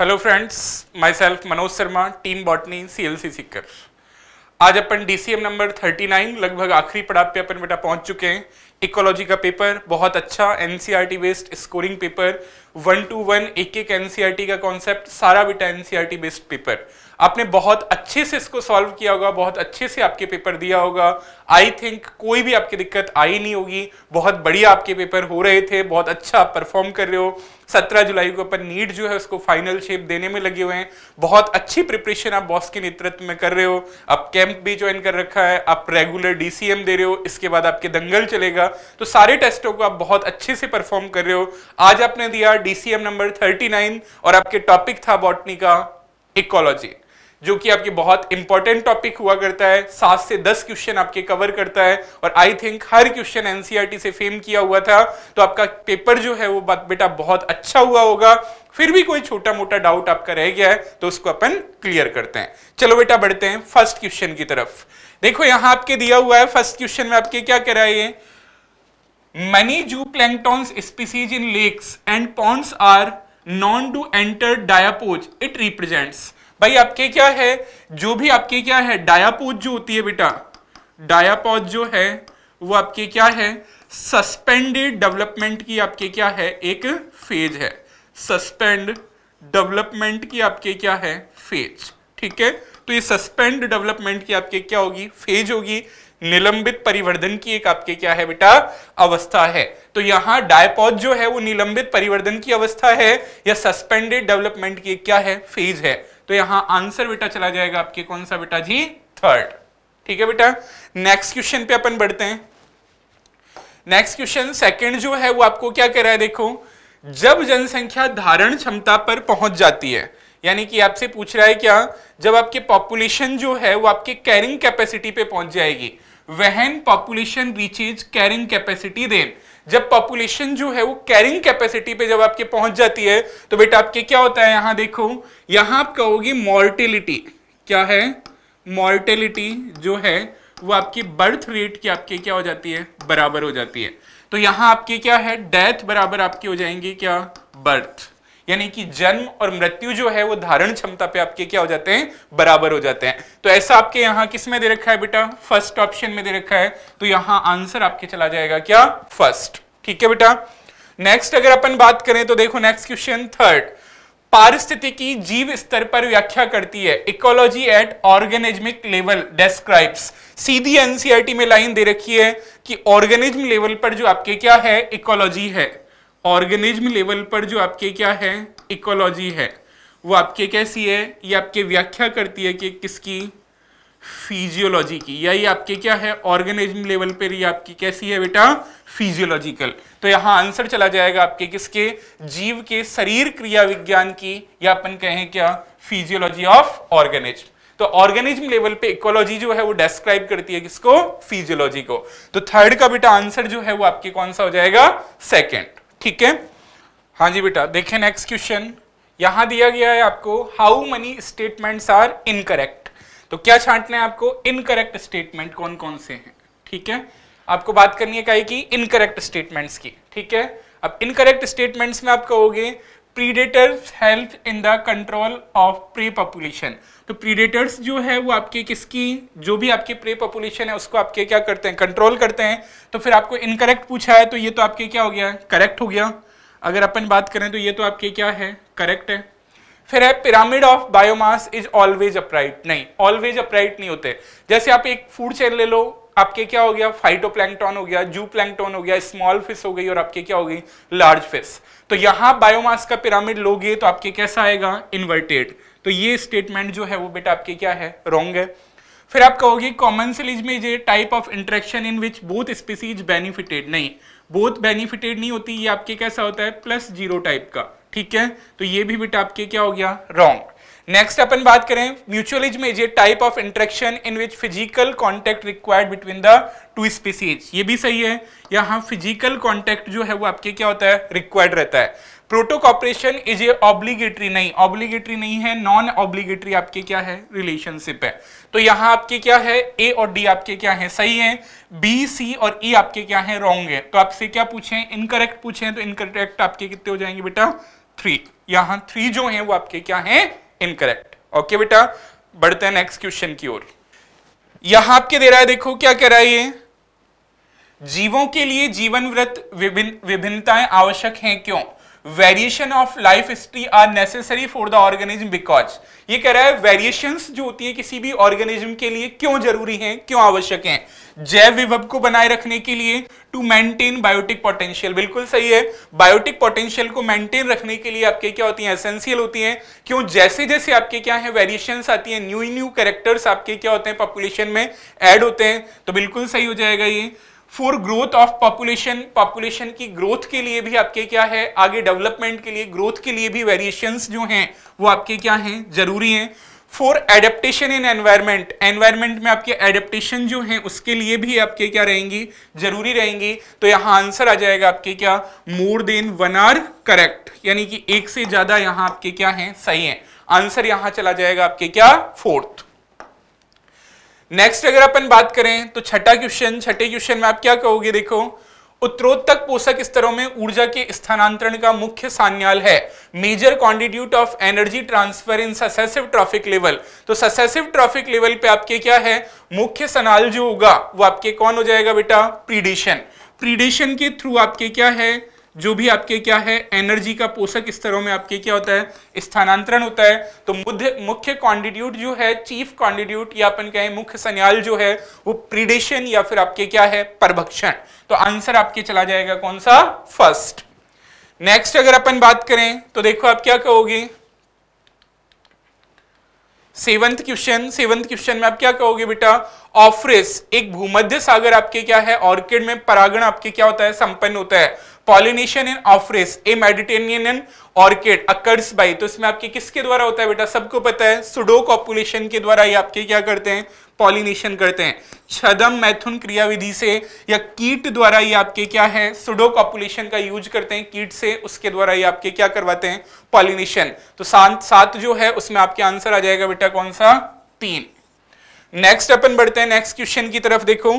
Hello friends myself Manoj Sharma team botany C L C Sikar आज अपन DCM number 39 लगभग आखिरी पड़ाव पे अपन बेटा पहुंच चुके हैं इकोलॉजी का पेपर बहुत अच्छा NCERT based scoring paper one two one एक एक एनसीईआरटी का कॉन्सेप्ट सारा बेटा एनसीईआरटी बेस्ड पेपर आपने बहुत अच्छे से इसको सॉल्व किया होगा बहुत अच्छे से आपके पेपर दिया होगा आई थिंक कोई भी आपकी दिक्कत आई नहीं होगी बहुत बढ़िया आपके पेपर हो रहे थे बहुत अच्छा आप परफॉर्म कर रहे हो सत्रह जुलाई को अपन नीट जो है उसको फाइनल शेप देने में लगे हुए हैं बहुत अच्छी प्रिपरेशन आप बॉस के नेतृत्व में कर रहे हो आप कैंप भी ज्वाइन कर रखा है आप रेगुलर डीसीएम दे रहे हो इसके बाद आपके दंगल चलेगा तो सारे टेस्टों को आप बहुत अच्छे से परफॉर्म कर रहे हो आज आपने दिया डीसीएम नंबर थर्टी और आपके टॉपिक था बॉटनी का इकोलॉजी जो कि आपके बहुत इंपॉर्टेंट टॉपिक हुआ करता है सात से दस क्वेश्चन आपके कवर करता है और आई थिंक हर क्वेश्चन एनसीईआरटी e से फेम किया हुआ था तो आपका पेपर जो है वो बेटा बहुत अच्छा हुआ होगा फिर भी कोई छोटा मोटा डाउट आपका रह गया है तो उसको अपन क्लियर करते हैं चलो बेटा बढ़ते हैं फर्स्ट क्वेश्चन की तरफ देखो यहां आपके दिया हुआ है फर्स्ट क्वेश्चन में आपके क्या करा है zoo zooplankton's species in lakes and ponds are known to enter diapause it represents भाई आपके क्या है जो भी आपके क्या है डायापोज जो होती है बेटा डायापोज जो है वो आपके क्या है सस्पेंडेड डेवलपमेंट की आपके क्या है एक फेज है सस्पेंड डेवलपमेंट की आपके क्या है फेज ठीक है तो ये सस्पेंड डेवलपमेंट की आपके क्या होगी फेज होगी निलंबित परिवर्धन की एक आपके क्या है बेटा अवस्था है तो यहां डायपॉज जो है वो निलंबित परिवर्धन की अवस्था है या सस्पेंडेड डेवलपमेंट की क्या है फेज है तो यहां आंसर बेटा चला जाएगा आपके कौन सा बेटा जी थर्ड ठीक है बेटा नेक्स्ट क्वेश्चन पे अपन बढ़ते हैं नेक्स्ट क्वेश्चन सेकंड जो है वो आपको क्या कह रहा है देखो जब जनसंख्या धारण क्षमता पर पहुंच जाती है यानी कि आपसे पूछ रहा है क्या जब आपके पॉपुलेशन जो है वो आपके कैरिंग कैपेसिटी पे पहुंच जाएगी when population reaches carrying capacity then जब पॉपुलेशन जो है वो कैरिंग कैपेसिटी पे जब आपके पहुंच जाती है तो बेटा आपके क्या होता है यहां देखो यहां आपका होगी मॉर्टिलिटी क्या है मॉर्टिलिटी जो है वो आपकी बर्थ रेट की आपके क्या हो जाती है बराबर हो जाती है तो यहां आपकी क्या है डेथ बराबर आपकी हो जाएंगी क्या बर्थ यानी कि जन्म और मृत्यु जो है वो धारण क्षमता पे आपके क्या हो जाते हैं बराबर हो जाते हैं तो ऐसा आपके यहाँ किस में दे रखा है बेटा फर्स्ट ऑप्शन में दे रखा है तो यहाँ आंसर आपके चला जाएगा क्या फर्स्ट ठीक है बेटा नेक्स्ट अगर अपन बात करें तो देखो नेक्स्ट क्वेश्चन थर्ड पारिस्थितिकी जीव स्तर पर व्याख्या करती है ecology at organismic level describes सीधी एनसीईआरटी में लाइन दे रखी है कि ऑर्गेनिज्म लेवल पर जो आपके क्या है इकोलॉजी है ऑर्गेनिज्म लेवल पर जो आपके क्या है इकोलॉजी है वो आपके कैसी है ये आपके व्याख्या करती है कि किसकी फिजियोलॉजी की या ये आपके क्या है ऑर्गेनिज्म लेवल पर ये आपकी कैसी है बेटा फिजियोलॉजिकल तो यहाँ आंसर चला जाएगा आपके किसके जीव के शरीर क्रिया विज्ञान की या अपन कहें क्या फिजियोलॉजी ऑफ ऑर्गेनिज्म तो ऑर्गेनिज्म लेवल पे इकोलॉजी जो है वो डिस्क्राइब करती है किसको फिजियोलॉजी को तो थर्ड का बेटा आंसर जो है वो आपके कौन सा हो जाएगा सेकेंड ठीक है हाँ जी बेटा देखें नेक्स्ट क्वेश्चन यहां दिया गया है आपको how many statements are incorrect तो क्या छांटना है आपको इनकरेक्ट स्टेटमेंट कौन कौन से हैं ठीक है आपको बात करनी है क्या की इनकरेक्ट स्टेटमेंट्स की ठीक है अब इनकरेक्ट स्टेटमेंट्स में आप कहोगे predators help in the control of prey population तो प्रीडेटर्स जो है वो आपके किसकी जो भी आपके प्रे पॉपुलेशन है उसको आपके क्या करते हैं कंट्रोल करते हैं तो फिर आपको इनकरेक्ट पूछा है तो ये तो आपके क्या हो गया करेक्ट हो गया अगर अपन बात करें तो ये तो आपके क्या है करेक्ट है फिर है pyramid of biomass is always upright नहीं ऑलवेज अपराइट नहीं होते जैसे आप एक फूड चेन ले लो आपके क्या हो गया फाइटोप्लैंकटॉन हो गया जू प्लैंकटॉन हो गया स्मॉल फिश हो गई और आपके क्या हो गई लार्ज फिश तो यहां बायोमास का पिरामिड लोगे तो आपके कैसा आएगा इन्वर्टेड तो ये स्टेटमेंट जो है वो बेटा आपके क्या है रॉन्ग है फिर आप कहोगे कॉमन सिलीज में ये type of interaction in which both species benefited नहीं बोथ बेनिफिटेड नहीं होती ये आपके कैसा होता है प्लस जीरो टाइप का ठीक है तो ये भी बेटा आपके क्या हो गया रॉन्ग नेक्स्ट अपन बात करें म्यूचुअल में is a type of interaction in which physical contact required between the two species ये भी सही है यहाँ फिजिकल कॉन्टेक्ट जो है वो आपके क्या होता है रिक्वायर्ड रहता है प्रोटोकॉपरेशन इज ए ऑब्लिगेटरी नहीं ऑब्लिगेटरी नहीं है नॉन ऑब्लिगेटरी आपके क्या है रिलेशनशिप है तो यहाँ आपके क्या है ए और डी आपके क्या है सही है बी सी और ई e आपके क्या है रॉन्ग है तो आपसे क्या पूछें इनकरेक्ट पूछें तो इनकरेक्ट आपके कितने हो जाएंगे बेटा थ्री यहाँ थ्री जो है वो आपके क्या है इनकरेक्ट ओके बेटा बढ़ते हैं नेक्स्ट क्वेश्चन की ओर यहां आपके दे रहा है देखो क्या कह रहा है ये जीवों के लिए जीवन व्रत विभिन्न विभिन्नताएं आवश्यक हैं क्यों variation of life history are necessary for the organism because ये कह रहा है वेरिएशंस जो होती है किसी भी ऑर्गेनिज्म के लिए क्यों जरूरी हैं क्यों आवश्यक हैं जैव विभव को बनाए रखने के लिए टू मेंटेन बायोटिक पोटेंशियल बिल्कुल सही है बायोटिक पोटेंशियल को मेंटेन रखने के लिए आपके क्या होती हैं एसेंशियल होती हैं क्यों जैसे जैसे आपके क्या है वेरिएशंस आती हैं न्यू न्यू कैरेक्टर्स आपके क्या होते हैं पॉपुलेशन में एड होते हैं तो बिल्कुल सही हो जाएगा ये for growth of population population की ग्रोथ के लिए भी आपके क्या है आगे डेवलपमेंट के लिए ग्रोथ के लिए भी वेरिएशंस जो हैं वो आपके क्या हैं जरूरी हैं for adaptation in environment environment में आपके एडेप्टेशन जो हैं उसके लिए भी आपके क्या रहेंगी जरूरी रहेंगी तो यहाँ आंसर आ जाएगा आपके क्या more than one are correct यानी कि एक से ज्यादा यहाँ आपके क्या हैं सही हैं आंसर यहाँ चला जाएगा आपके क्या फोर्थ नेक्स्ट अगर अपन बात करें तो छठा क्वेश्चन छठे क्वेश्चन में आप क्या कहोगे देखो उत्तरोत्तक पोषक स्तरों में ऊर्जा के स्थानांतरण का मुख्य सान्याल है major constituent of energy transfer in ससेसिव ट्रॉफिक लेवल तो ससेसिव ट्रॉफिक लेवल पे आपके क्या है मुख्य सनाल जो होगा वो आपके कौन हो जाएगा बेटा प्रीडिशन प्रीडिशन के थ्रू आपके क्या है जो भी आपके क्या है एनर्जी का पोषक स्तरों में आपके क्या होता है स्थानांतरण होता है तो मुख्य कॉन्डिट्यूट जो है चीफ कॉन्डिट्यूट या अपन कहें मुख्य सन्याल जो है वो प्रीडेशन या फिर आपके क्या है परभक्षण तो आंसर आपके चला जाएगा कौन सा फर्स्ट नेक्स्ट अगर अपन बात करें तो देखो आप क्या कहोगे सेवंथ क्वेश्चन सेवंथ क्वेश्चन में आप क्या कहोगे बेटा ऑफ्रिस एक भूमध्य सागर आपके क्या है ऑर्किड में परागण आपके क्या होता है संपन्न होता है pollination in Ophrys a Mediterranean orchid occurs by तो इसमें आपके किसके द्वारा होता है बेटा सबको पता है सुडो कॉपुलेशन के द्वारा ही आपके क्या करते हैं पॉलिनेशन करते हैं छदम मैथुन क्रियाविधि से या कीट द्वारा ही आपके क्या है सुडो कॉपुलेशन का यूज करते हैं कीट से उसके द्वारा ही आपके क्या करवाते हैं पॉलिनेशन तो सात सात जो है उसमें आपके आंसर आ जाएगा बेटा कौन सा तीन नेक्स्ट अपन बढ़ते हैं नेक्स्ट क्वेश्चन की तरफ देखो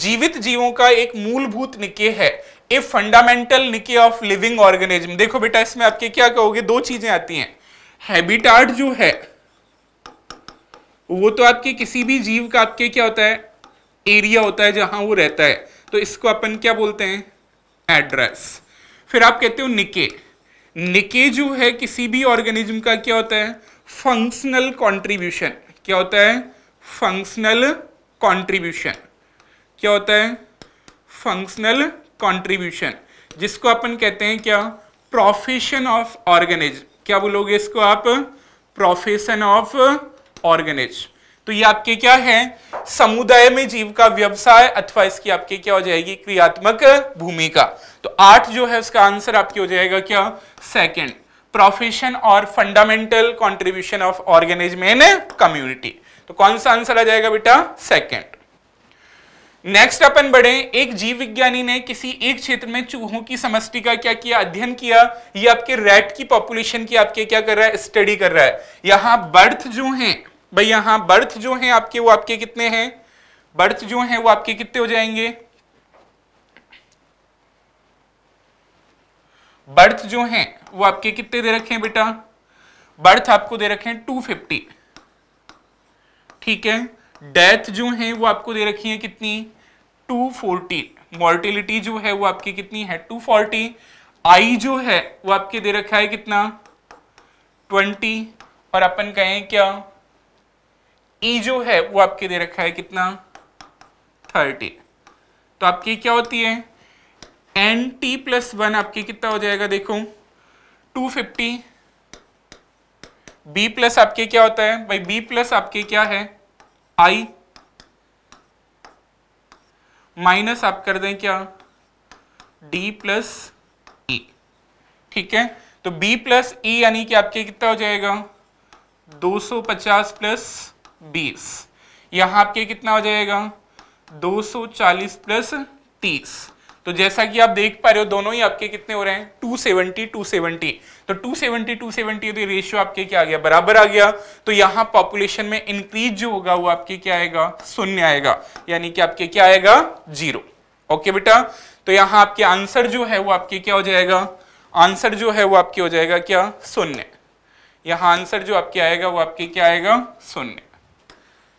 जीवित जीवों का एक मूलभूत निके है a fundamental niche of living organism देखो बेटा इसमें आपके क्या कहोगे दो चीजें आती हैं हैबिटाट जो है वो तो आपके किसी भी जीव का आपके क्या होता है एरिया होता है जहां वो रहता है तो इसको अपन क्या बोलते हैं एड्रेस फिर आप कहते हो निके निके जो है किसी भी ऑर्गेनिज्म का क्या होता है फंक्शनल कॉन्ट्रीब्यूशन क्या होता है फंक्शनल कॉन्ट्रीब्यूशन क्या होता है फंक्शनल कंट्रीब्यूशन जिसको अपन कहते हैं क्या प्रोफेशन ऑफ ऑर्गेनिज क्या बोलोगे इसको आप प्रोफेशन ऑफ ऑर्गेनिज तो ये आपके क्या है समुदाय में जीव का व्यवसाय अथवा इसकी आपके क्या हो जाएगी क्रियात्मक भूमिका तो आठ जो है उसका आंसर आपके हो जाएगा क्या सेकंड प्रोफेशन और fundamental contribution of organism in community तो कौन सा आंसर आ जाएगा बेटा सेकंड नेक्स्ट अपन बढ़े एक जीव विज्ञानी ने किसी एक क्षेत्र में चूहों की समष्टि का क्या किया अध्ययन किया ये आपके रैट की पॉपुलेशन की आपके क्या कर रहा है स्टडी कर रहा है यहां बर्थ जो है भाई यहां बर्थ जो है आपके वो आपके कितने हैं बर्थ जो है वो आपके कितने हो जाएंगे बर्थ जो है वो आपके कितने दे रखे हैं बेटा बर्थ आपको दे रखे हैं 250 ठीक है डेथ जो है वो आपको दे रखी है कितनी फोर्टी मोर्टिलिटी जो है वो आपकी कितनी है 240 आई जो है वो आपके दे रखा है कितना 20 और अपन कहें क्या ई e जो है वो आपके दे रखा है कितना 30 तो आपकी क्या होती है एन टी प्लस वन आपकी कितना हो जाएगा देखो 250 बी प्लस आपके क्या होता है भाई बी प्लस आपके क्या है आई माइनस आप कर दें क्या डी प्लस ई ठीक है तो बी प्लस ई यानी कि आपके कितना हो जाएगा 250 प्लस बीस यहां आपके कितना हो जाएगा 240 प्लस तीस तो जैसा कि आप देख पा रहे हो दोनों ही आपके कितने हो रहे हैं 270 270 तो 270 270 तो रेशियो आपके क्या आ गया बराबर आ गया तो यहाँ पॉपुलेशन में इंक्रीज जो होगा वो आपके क्या आएगा शून्य आएगा यानी कि आपके क्या आएगा जीरो ओके बेटा तो यहां आपके आंसर जो है वो आपके क्या हो जाएगा आंसर जो है वो आपके हो जाएगा क्या शून्य यहां आंसर जो आपके आएगा वो आपके क्या आएगा शून्य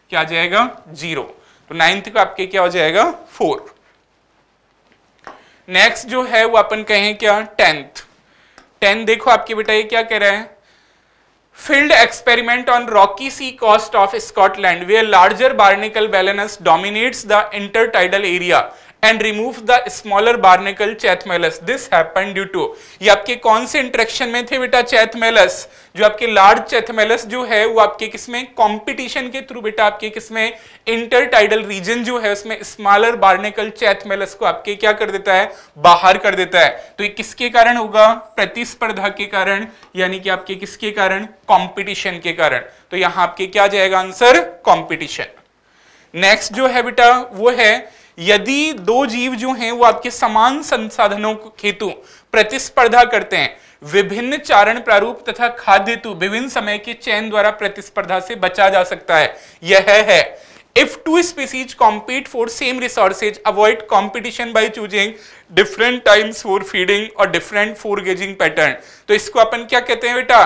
क्या आ जाएगा जीरो तो नाइन्थ का आपके क्या हो जाएगा फोर नेक्स्ट जो है वो अपन कहें क्या टेंथ टेंथ देखो आपके बेटा ये क्या कह रहे हैं field experiment on rocky sea coast of Scotland the larger barnacle Balanus dominates the intertidal area and remove the smaller barnacle Chathmalus. This happened due to ये आपके कौन से इंट्रेक्शन में थे बेटा Chathmalus? जो आपके लार्ज Chathmalus जो है वो आपके किसमें कंपटीशन के थ्रू बेटा आपके किसमें इंटरटाइडल रीजन जो है उसमें स्मॉलर बार्नेकल Chathmalus को आपके क्या कर देता है बाहर कर देता है तो ये किसके कारण होगा प्रतिस्पर्धा के कारण यानी कि आपके किसके कारण कॉम्पिटिशन के कारण तो यहां आपके क्या जाएगा आंसर कॉम्पिटिशन नेक्स्ट जो है बेटा वो है यदि दो जीव जो हैं वो आपके समान संसाधनों को हेतु प्रतिस्पर्धा करते हैं विभिन्न चारण प्रारूप तथा खाद्य हेतु विभिन्न समय के चयन द्वारा प्रतिस्पर्धा से बचा जा सकता है यह है if two species compete for same resources avoid competition by choosing different times for feeding or different foraging pattern तो इसको अपन क्या कहते हैं बेटा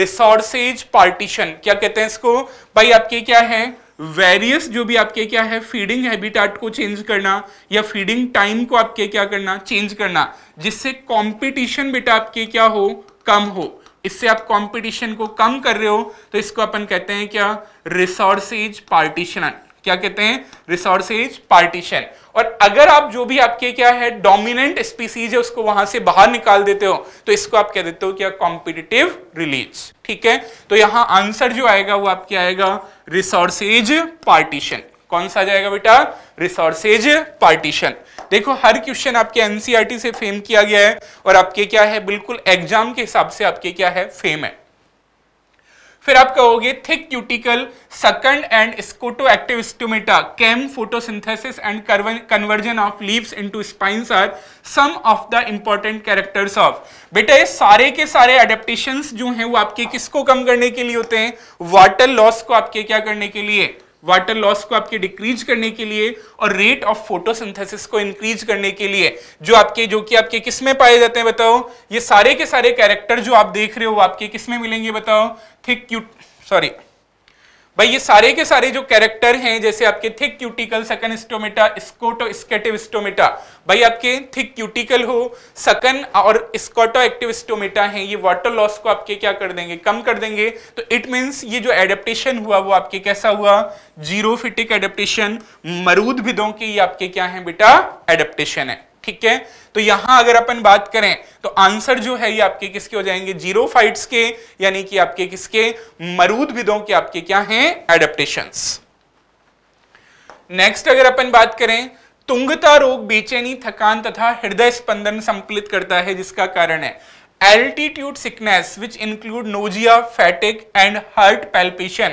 resources partition क्या कहते हैं इसको भाई आपके क्या है वेरियस जो भी आपके क्या है फीडिंग हैबिटेट को चेंज करना या फीडिंग टाइम को आपके क्या करना चेंज करना जिससे कंपटीशन बेटा आपके क्या हो कम हो इससे आप कंपटीशन को कम कर रहे हो तो इसको अपन कहते हैं क्या रिसोर्सेज पार्टीशन क्या कहते हैं रिसोर्सेज पार्टीशन और अगर आप जो भी आपके क्या है डोमिनेंट स्पीसीज है उसको वहां से बाहर निकाल देते हो तो इसको आप कह देते हो क्या कॉम्पिटिटिव रिलीज ठीक है तो यहां आंसर जो आएगा वो आपके आएगा रिसोर्सेज पार्टीशन कौन सा जाएगा बेटा रिसोर्सेज पार्टीशन देखो हर क्वेश्चन आपके एनसीआरटी e से फेम किया गया है और आपके क्या है बिल्कुल एग्जाम के हिसाब से आपके क्या है फेम है फिर आप कहोगे thick cuticle sunken and scotoactive stomata CAM photosynthesis and conversion of leaves into spines are some of the important characters of बेटा ये सारे के सारे एडेप्टेशन जो हैं वो आपके किसको कम करने के लिए होते हैं वाटर लॉस को आपके क्या करने के लिए वाटर लॉस को आपके डिक्रीज करने के लिए और रेट ऑफ फोटोसिंथेसिस को इंक्रीज करने के लिए जो आपके जो कि आपके किस में पाए जाते हैं बताओ ये सारे के सारे कैरेक्टर जो आप देख रहे हो आपके किस में मिलेंगे बताओ थिक सॉरी भाई ये सारे के सारे जो कैरेक्टर हैं जैसे आपके thick cuticle sunken stomata scotoactive stomata भाई आपके थिक क्यूटिकल हो सकन और स्कोटो एक्टिव स्टोमेटा हैं ये वाटर लॉस को आपके क्या कर देंगे कम कर देंगे तो इट मीन्स ये जो एडेप्टेशन हुआ वो आपके कैसा हुआ जीरोफिटिक एडेप्टेशन मरूद भिदों के ये आपके क्या है बेटा एडेप्टेशन है ठीक है तो यहां अगर अपन बात करें तो आंसर जो है ये आपके किसके हो जाएंगे जीरो फाइट्स के यानी कि आपके किसके मरूद विदों के आपके क्या हैं एडेप्टेशन नेक्स्ट अगर अपन बात करें तुंगता रोग बेचैनी थकान तथा हृदय स्पंदन संपलित करता है जिसका कारण है altitude sickness which include nausea fatigue and heart palpitation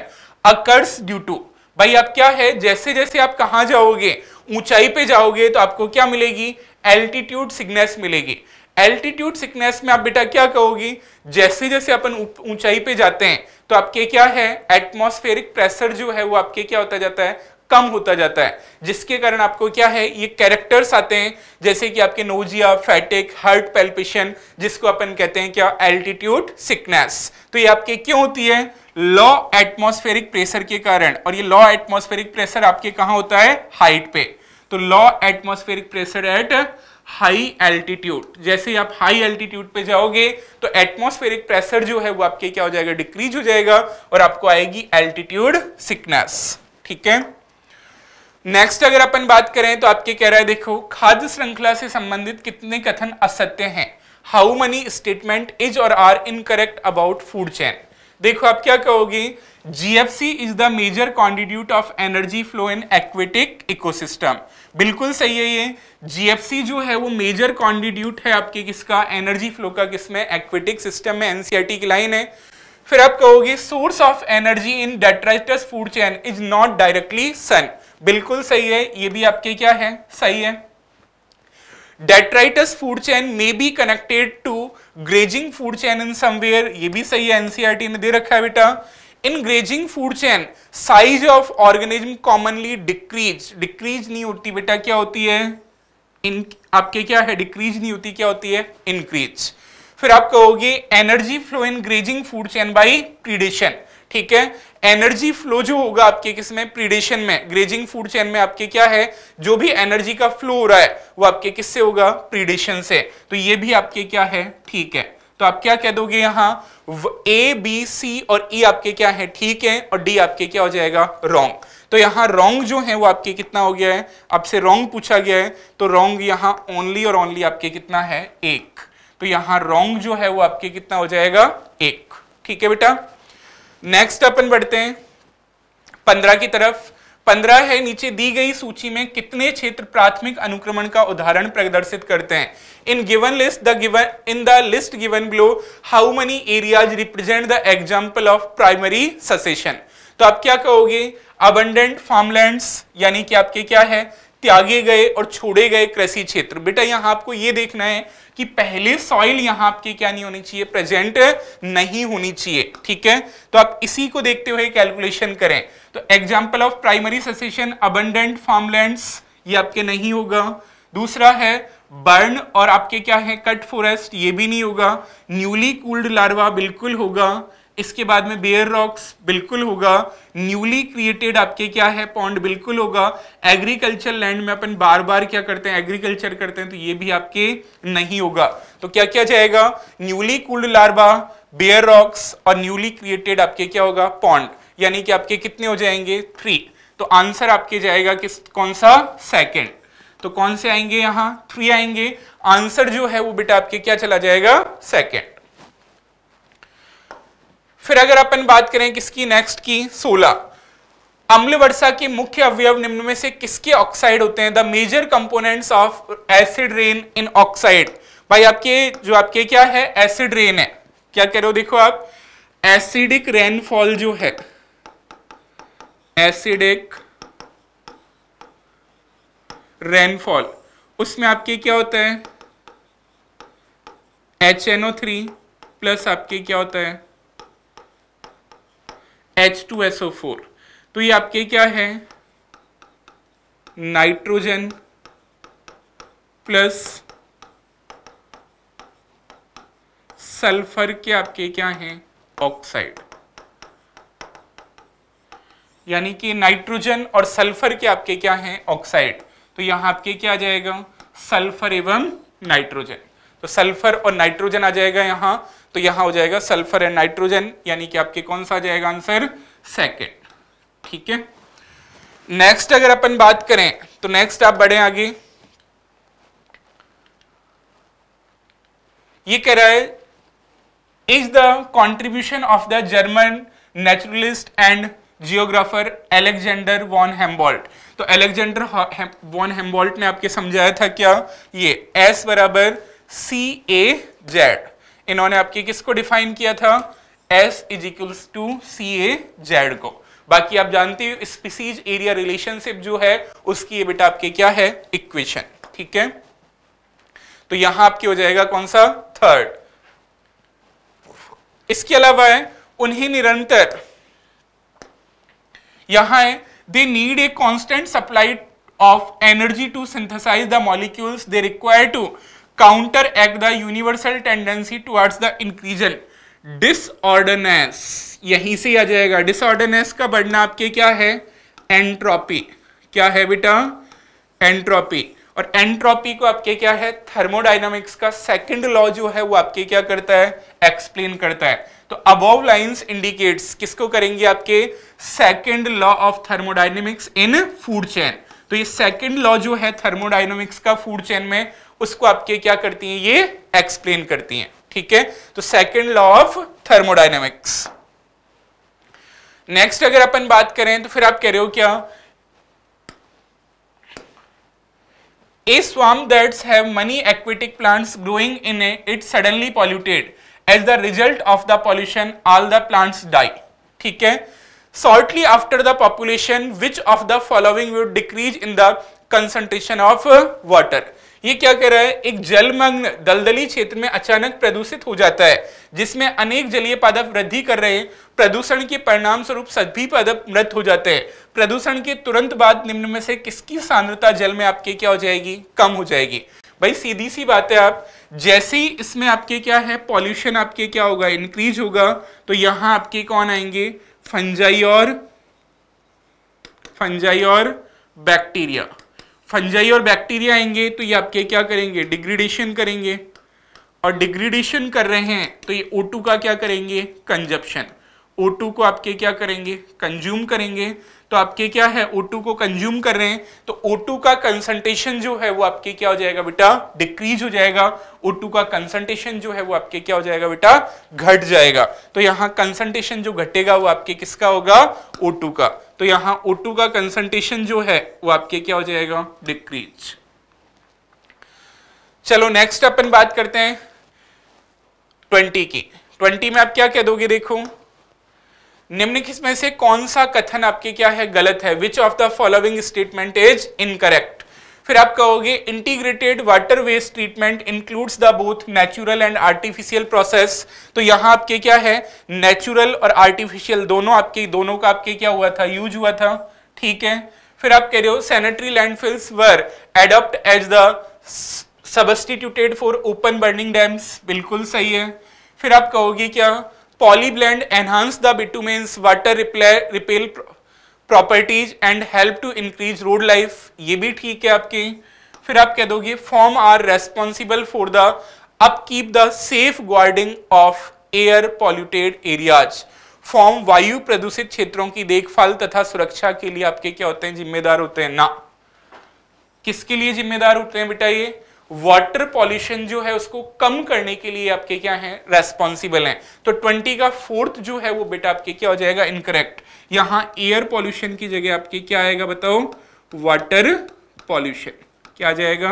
occurs due to भाई आप क्या है जैसे जैसे आप कहा जाओगे ऊंचाई पे जाओगे तो आपको क्या मिलेगी एल्टीट्यूड सिकनेस मिलेगी एल्टीट्यूड सिकनेस में आप बेटा क्या कहोगी जैसे जैसे अपन ऊंचाई पे जाते हैं तो आपके क्या है एटमोस्फेरिक प्रेशर जो है वो आपके क्या होता जाता है कम होता जाता है जिसके कारण आपको क्या है ये कैरेक्टर्स आते हैं जैसे कि आपके नोजिया फैटिक हार्ट पेल्पिशन जिसको अपन कहते हैं क्या एल्टीट्यूड सिकनेस तो ये आपके क्यों होती है लॉ एटमोस्फेरिक प्रेशर के कारण और ये लॉ एटमोस्फेरिक प्रेशर आपके कहा होता है हाइट पे तो low atmospheric pressure at high altitude जैसे ही आप हाई एल्टीट्यूड पे जाओगे तो एटमोस्फेरिक प्रेशर जो है वो आपके क्या हो जाएगा डिक्रीज हो जाएगा और आपको आएगी एल्टीट्यूड सिकनेस ठीक है नेक्स्ट अगर अपन बात करें तो आपके कह रहा है देखो खाद्य श्रृंखला से संबंधित कितने कथन असत्य हैं how many statement is or are incorrect about food chain देखो आप क्या कहोगे GFC is the major constituent of energy flow in aquatic ecosystem बिल्कुल सही है ये जीएफसी जो है वो मेजर कॉन्डिट्यूट है आपके किसका एनर्जी फ्लो का किसमें एक्विटिक सिस्टम में एनसीआरटी e की लाइन है फिर आप कहोगे source of energy in detritus food chain is not directly sun बिल्कुल सही है ये भी आपके क्या है सही है detritus food chain may be connected to grazing food chain in somewhere ये भी सही है एनसीआरटी ने e दे रखा है बेटा in grazing food chain size of organism commonly decrease decrease नहीं होती बेटा क्या होती है इन आपके क्या है डिक्रीज नहीं होती क्या होती है इंक्रीज फिर आप कहोगे energy flow in grazing food chain by predation ठीक है एनर्जी फ्लो जो होगा आपके किसमें प्रीडेशन में ग्रेजिंग फूड चेन में आपके क्या है जो भी एनर्जी का फ्लो हो रहा है वो आपके किससे होगा प्रीडेशन से तो ये भी आपके क्या है ठीक है तो आप क्या कह दोगे यहां ए बी सी और ई e आपके क्या है ठीक है और डी आपके क्या हो जाएगा रॉन्ग तो यहां रॉन्ग जो है वो आपके कितना हो गया है आपसे रॉन्ग पूछा गया है तो रॉन्ग यहां ओनली और ओनली आपके कितना है एक तो यहां रॉन्ग जो है वो आपके कितना हो जाएगा एक ठीक है बेटा नेक्स्ट अपन बढ़ते हैं पंद्रह की तरफ पंद्रह है नीचे दी गई सूची में कितने क्षेत्र प्राथमिक अनुक्रमण का उदाहरण प्रदर्शित करते हैं in given list the given in the list given below how many areas represent the example of primary succession तो आप क्या कहोगे अबंडेंट फार्मलैंड्स यानी कि आपके क्या है त्यागे गए और छोड़े गए कृषि क्षेत्र बेटा यहां आपको ये देखना है कि पहले सॉइल यहां आपके क्या नहीं होनी चाहिए प्रेजेंट नहीं होनी चाहिए ठीक है तो आप इसी को देखते हुए कैलकुलेशन करें तो example of primary succession abundant farmlands ये आपके नहीं होगा दूसरा है बर्न और आपके क्या है कट फॉरेस्ट ये भी नहीं होगा न्यूली कूल्ड लार्वा बिल्कुल होगा इसके बाद में बेयर रॉक्स बिल्कुल होगा न्यूली क्रिएटेड आपके क्या है पॉन्ड बिल्कुल होगा एग्रीकल्चर लैंड में अपन बार बार क्या करते हैं एग्रीकल्चर करते हैं तो ये भी आपके नहीं होगा तो क्या क्या जाएगा newly cooled lava bare rocks और न्यूली क्रिएटेड आपके क्या होगा पॉन्ड यानी कि आपके कितने हो जाएंगे थ्री तो आंसर आपके जाएगा किस कौन सा सेकेंड तो कौन से आएंगे यहां थ्री आएंगे आंसर जो है वो बेटा आपके क्या चला जाएगा सेकेंड फिर अगर अपन बात करें किसकी नेक्स्ट की सोलह अम्ल वर्षा के मुख्य अवयव निम्न में से किसके ऑक्साइड होते हैं the major components of acid rain इन ऑक्साइड भाई आपके जो आपके क्या है एसिड रेन है क्या कह रहे हो देखो आप एसिडिक रेनफॉल जो है एसिडिक रेनफॉल उसमें आपके क्या होता है H N O three plus आपके क्या होता है H two S O four तो ये आपके क्या है नाइट्रोजन प्लस सल्फर के आपके क्या हैं ऑक्साइड यानी कि नाइट्रोजन और सल्फर के आपके क्या हैं ऑक्साइड तो यहां आपके क्या आ जाएगा सल्फर एवं नाइट्रोजन तो सल्फर और नाइट्रोजन आ जाएगा यहां तो यहां हो जाएगा सल्फर एंड नाइट्रोजन यानी कि आपके कौन सा आ जाएगा आंसर सेकेंड ठीक है नेक्स्ट अगर अपन बात करें तो नेक्स्ट आप बढ़े आगे ये कह रहा है is the contribution of the German naturalist and geographer Alexander von Humboldt तो एलेक्जेंडर वॉन हेम्बॉल्ट ने आपके समझाया था क्या ये एस बराबर सी ए जेड इन्होंने आपके किसको डिफाइन किया था S is equals to C A Z को बाकी आप जानते हो स्पीसीज एरिया रिलेशनशिप जो है उसकी ये बेटा आपके क्या है इक्वेशन ठीक है तो यहां आपके हो जाएगा कौन सा थर्ड इसके अलावा है उन्हीं निरंतर यहां है they need a constant supply of energy to synthesize the molecules they require to counteract the universal tendency towards the increasing disorderliness यहीं से आ जाएगा डिसऑर्डनेस का बढ़ना आपके क्या है एंट्रोपी क्या है बेटा एंट्रोपी और एंट्रोपी को आपके क्या है थर्मोडाइनमिक्स का सेकंड लॉ जो है वो आपके क्या करता है एक्सप्लेन करता है तो अब लाइंस इंडिकेट्स किसको करेंगे आपके second law of thermodynamics in food chain तो ये सेकंड लॉ जो है थर्मोडाइनमिक्स का फूड चेन में उसको आपके क्या करती है ये एक्सप्लेन करती है ठीक है तो second law of thermodynamics next अगर अपन बात करें तो फिर आप कह रहे हो क्या A swamp that have many aquatic plants growing in it, it suddenly polluted. As the result of the pollution, all the plants die. ठीक है Shortly after the population, which of the following would decrease in the concentration of uh, water? ये क्या कह रहा है एक जलमग्न दलदली क्षेत्र में अचानक प्रदूषित हो जाता है जिसमें अनेक जलीय पादप वृद्धि कर रहे हैं प्रदूषण के परिणाम स्वरूप सभी पादप मृत हो जाते हैं प्रदूषण के तुरंत बाद निम्न में से किसकी सांद्रता जल में आपके क्या हो जाएगी कम हो जाएगी भाई सीधी सी बात है आप जैसे ही इसमें आपके क्या है पॉल्यूशन आपके क्या होगा इंक्रीज होगा तो यहां आपके कौन आएंगे फंजाई और फंजाई और बैक्टीरिया फंजाई और बैक्टीरिया आएंगे तो ये आपके क्या करेंगे डिग्रेडेशन करेंगे और डिग्रेडेशन कर रहे हैं तो ये O2 का क्या करेंगे कंजप्शन O2 को आपके क्या करेंगे कंज्यूम करेंगे तो आपके क्या है ओ को कंज्यूम कर रहे हैं तो ओ का कंसंट्रेशन जो है वो आपके क्या हो जाएगा बेटा डिक्रीज हो जाएगा ओ का कंसंट्रेशन जो है वो आपके क्या हो जाएगा बेटा घट जाएगा तो यहाँ कंसंट्रेशन जो घटेगा वो आपके किसका होगा ओ का तो यहाँ ओ का कंसंट्रेशन जो है वो आपके क्या हो जाएगा डिक्रीज चलो नेक्स्ट अपन बात करते हैं ट्वेंटी की ट्वेंटी में आप क्या कह दोगे देखो निम्नलिखित में से कौन सा कथन आपके क्या है गलत है which of the following statement is incorrect फिर आप कहोगे integrated water waste treatment includes the both natural and artificial process तो यहां आपके क्या है नेचुरल और आर्टिफिशियल दोनों आपके दोनों का आपके क्या हुआ था यूज हुआ था ठीक है फिर आप कह रहे हो sanitary landfills were adopt as the substituted for open burning dumps बिल्कुल सही है फिर आप कहोगे क्या polyblend enhance the bitumen's water repair, repel properties and help to increase road life ये भी ठीक है आपके फिर आप कह दोगे form are responsible for the upkeep the safeguarding of air polluted areas form वायु प्रदूषित क्षेत्रों की देखभाल तथा सुरक्षा के लिए आपके क्या होते हैं जिम्मेदार होते हैं ना किसके लिए जिम्मेदार होते हैं बेटा ये वाटर पॉल्यूशन जो है उसको कम करने के लिए आपके क्या है रेस्पॉन्सिबल हैं तो 20 का फोर्थ जो है वो बेटा आपके क्या हो जाएगा इनकरेक्ट यहां एयर पॉल्यूशन की जगह आपके क्या आएगा बताओ वाटर पॉल्यूशन क्या आ जाएगा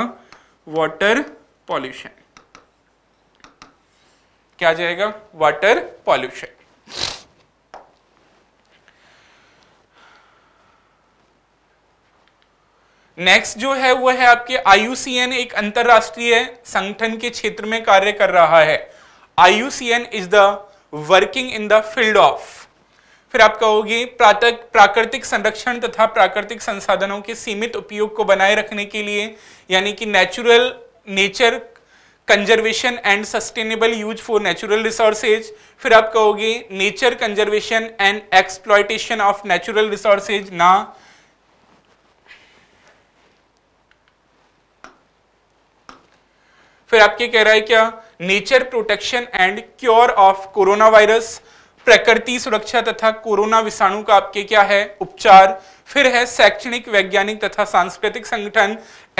वाटर पॉल्यूशन क्या आ जाएगा वाटर पॉल्यूशन नेक्स्ट जो है वो है आपके आईयूसीएन एक अंतरराष्ट्रीय संगठन के क्षेत्र में कार्य कर रहा है IUCN is the working in the field of फिर आप कहोगे प्राकृतिक संरक्षण तथा प्राकृतिक संसाधनों के सीमित उपयोग को बनाए रखने के लिए यानी कि natural nature conservation and sustainable use for natural resources फिर आप कहोगे nature conservation and exploitation of natural resources ना फिर आपके कह रहा है क्या nature protection and cure of coronavirus प्रकृति सुरक्षा तथा कोरोना विषाणु का आपके क्या है उपचार फिर है शैक्षणिक वैज्ञानिक तथा सांस्कृतिक संगठन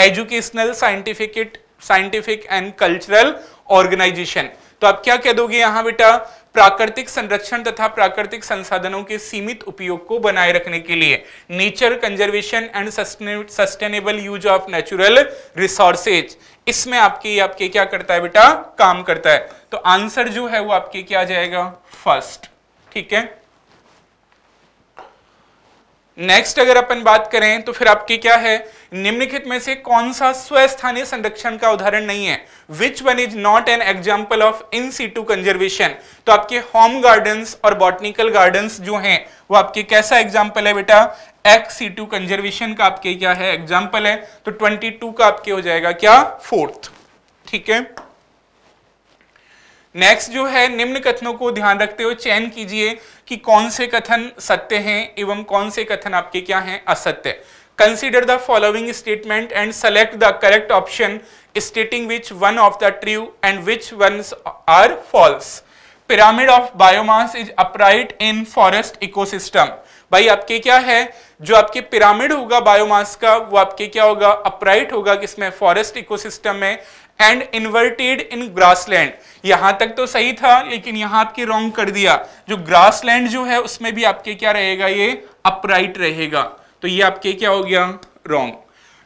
educational scientific scientific and cultural organization तो आप क्या कह दोगे यहां बेटा प्राकृतिक संरक्षण तथा प्राकृतिक संसाधनों के सीमित उपयोग को बनाए रखने के लिए nature conservation and sustainable use of natural resources इसमें आपके आपके क्या करता है बेटा काम करता है तो आंसर जो है वो आपके क्या जाएगा फर्स्ट ठीक है नेक्स्ट अगर अपन बात करें तो फिर आपके क्या है निम्नलिखित में से कौन सा स्वस्थानीय संरक्षण का उदाहरण नहीं है which one is not an example of in situ conservation तो आपके होम गार्डन्स और बॉटनिकल गार्डन्स जो हैं वो आपके कैसा एग्जाम्पल है बेटा एक्स सी टू कंजर्वेशन का आपके क्या है एग्जाम्पल है तो ट्वेंटी टू का आपके हो जाएगा क्या फोर्थ ठीक है नेक्स्ट जो है निम्न कथनों को ध्यान रखते हुए चयन कीजिए कि कौन से कथन सत्य हैं एवं कौन से कथन आपके क्या हैं असत्य consider the following statement and select the correct option stating which one of the true and which one are false pyramid of biomass is upright in forest ecosystem भाई आपके क्या है जो आपके पिरामिड होगा बायोमास का वो आपके क्या होगा अपराइट होगा किसमें फॉरेस्ट इकोसिस्टम में एंड इन्वर्टेड इन ग्रासलैंड यहां तक तो सही था लेकिन यहां आपके रॉन्ग कर दिया जो ग्रासलैंड जो है उसमें भी आपके क्या रहेगा ये अपराइट रहेगा तो ये आपके क्या हो गया रॉन्ग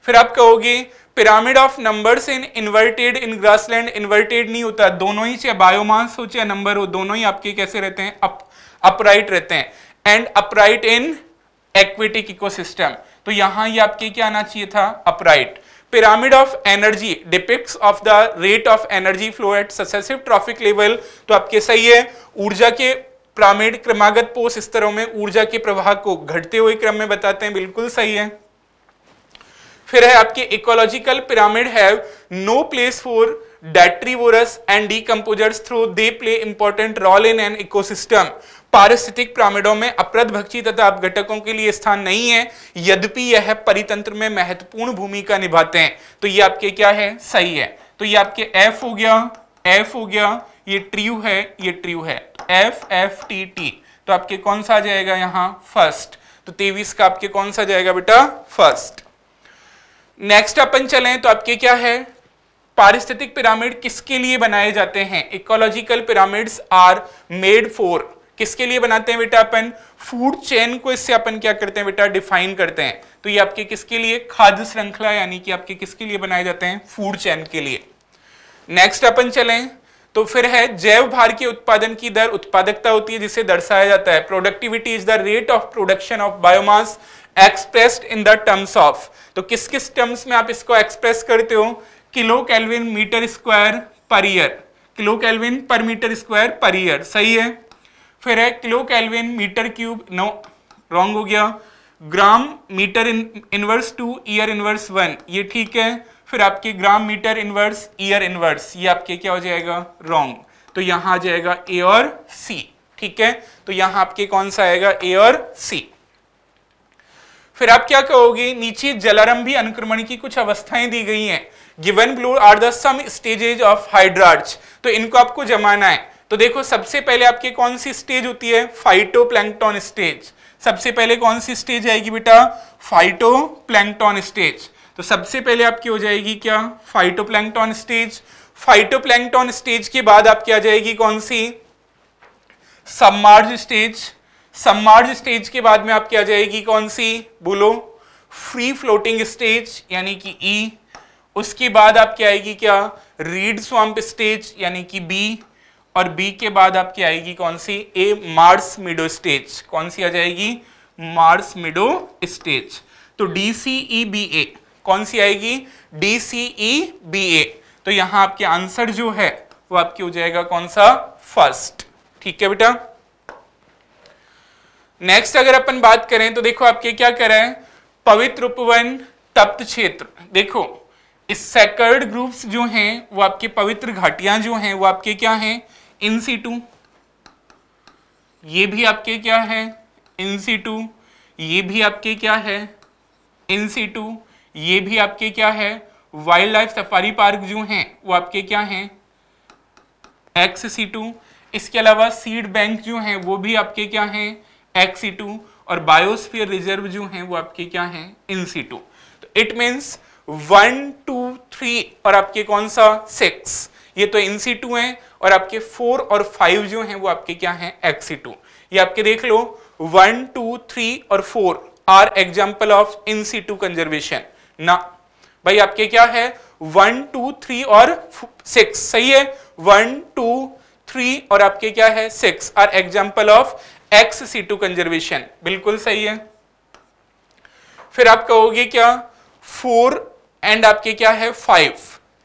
फिर आप कहोगे pyramid of numbers in inverted in grassland inverted नहीं होता दोनों ही चाहे बायोमास हो चाहे नंबर हो दोनों ही आपके कैसे रहते हैं अप अपराइट रहते हैं and upright in aquatic ecosystem तो यहां ये आपके क्या आना चाहिए था upright pyramid of energy depicts of the rate of energy flow at successive trophic level तो आपके सही है ऊर्जा के प्रामिड क्रमागत पोष स्तरों में ऊर्जा के प्रवाह को घटते हुए क्रम में बताते हैं बिल्कुल सही है फिर है आपके ecological pyramid have no place for detritivores and decomposers though they play important role in an ecosystem पारिस्थितिक प्रामिडों में अप्रद भक्षी तथा अपघटकों के लिए स्थान नहीं है यद्यपि यह परितंत्र में महत्वपूर्ण भूमिका निभाते हैं तो ये आपके क्या है सही है तो ये आपके एफ हो गया एफ हो गया ये ट्रू है ये ट्रू है एफ एफ टी टी तो आपके कौन सा आ जाएगा यहां फर्स्ट तो तेवीस का आपके कौन सा जाएगा बेटा फर्स्ट नेक्स्ट अपन चलें तो आपके क्या है पारिस्थितिक पिरामिड किसके लिए बनाए जाते हैं ecological pyramids are made for किसके लिए बनाते हैं बेटा अपन फूड चेन को इससे अपन क्या करते हैं बेटा डिफाइन करते हैं तो ये आपके किसके लिए खाद्य श्रृंखला यानी कि आपके किसके लिए बनाए जाते हैं फूड चेन के लिए नेक्स्ट अपन चले तो फिर है जैव भार के उत्पादन की दर उत्पादकता होती है जिसे दर्शाया जाता है productivity is the rate of production of biomass expressed in the terms of तो किस किस टर्म्स में आप इसको एक्सप्रेस करते हो kilo kelvin metre square per year kilo kelvin per metre square per year सही है फिर है kilo kelvin metre cube no wrong हो गया gram metre inverse two year inverse one ये ठीक है फिर आपके gram metre inverse year inverse ये आपके क्या हो जाएगा रॉन्ग तो यहां आ जाएगा ए और सी ठीक है तो यहां आपके कौन सा आएगा ए और सी फिर आप क्या कहोगे नीचे जलारंभी अनुक्रमण की कुछ अवस्थाएं दी गई हैं given below are the some stages of hydrarch तो इनको आपको जमाना है तो देखो सबसे पहले आपकी कौन सी स्टेज होती है प्लैंकटॉन स्टेज सबसे पहले कौन सी स्टेज आएगी बेटा प्लैंकटॉन स्टेज तो सबसे पहले आपकी हो जाएगी क्या फाइटोप्लैंक्टन स्टेज फाइटोप्लैंक्टन स्टेज के बाद आपकी आ जाएगी कौन सी सम्मार्ज स्टेज सम्मार्ज स्टेज के बाद में आपकी आ जाएगी कौन सी बोलो फ्री फ्लोटिंग स्टेज यानी कि ई e. उसके बाद आपकी आएगी क्या रीड स्वाम्प स्टेज यानी कि बी और बी के बाद आपकी आएगी कौन सी ए मार्स मिडो स्टेज कौन सी आ जाएगी मार्स मिडो स्टेज तो D C E B A कौन सी आएगी डी सी ई बी ए तो यहां आपके आंसर जो है वो आपके हो जाएगा कौन सा फर्स्ट ठीक है बेटा नेक्स्ट अगर अपन बात करें तो देखो आपके क्या कर रहे हैं पवित्र उपवन तप्त क्षेत्र देखो इस सेकर्ड ग्रुप्स जो हैं वो आपके पवित्र घाटियां जो हैं वो आपके क्या हैं इन सी टू ये भी आपके क्या है इन सी टू ये भी आपके क्या है इन सी टू ये भी आपके क्या है वाइल्ड लाइफ सफारी पार्क जो हैं वो आपके क्या हैं एक्स सी टू इसके अलावा सीड बैंक जो हैं वो भी आपके क्या हैं एक्स सी टू और बायोस्फीयर रिजर्व जो हैं वो आपके क्या हैं in situ it means one two three और आपके कौन सा सिक्स ये तो इन सी टू हैं और आपके फोर और फाइव जो हैं वो आपके क्या हैं एक्सी टू e ये आपके देख लो वन टू थ्री और four are example of in situ conservation ना भाई आपके क्या है वन टू थ्री और सिक्स सही है वन टू थ्री और आपके क्या है six are example of ex situ conservation बिल्कुल सही है फिर आप कहोगे क्या फोर एंड आपके क्या है फाइव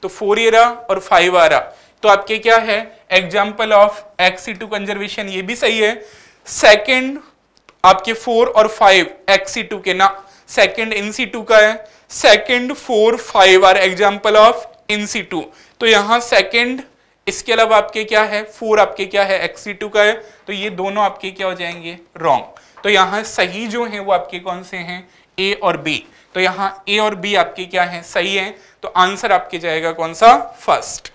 तो फोर ये रहा और फाइव आ रहा तो आपके क्या है example of ex situ conservation ये भी सही है सेकेंड आपके फोर और फाइव एक्सी टू के ना सेकेंड इनसी टू का है second four five are example of in situ तो यहां सेकेंड इसके अलावा आपके क्या है फोर आपके क्या है एक्सी टू e का है तो ये दोनों आपके क्या हो जाएंगे रॉन्ग तो यहाँ सही जो है वो आपके कौन से हैं ए और बी तो यहाँ ए और बी आपके क्या है सही है तो आंसर आपके जाएगा कौन सा फर्स्ट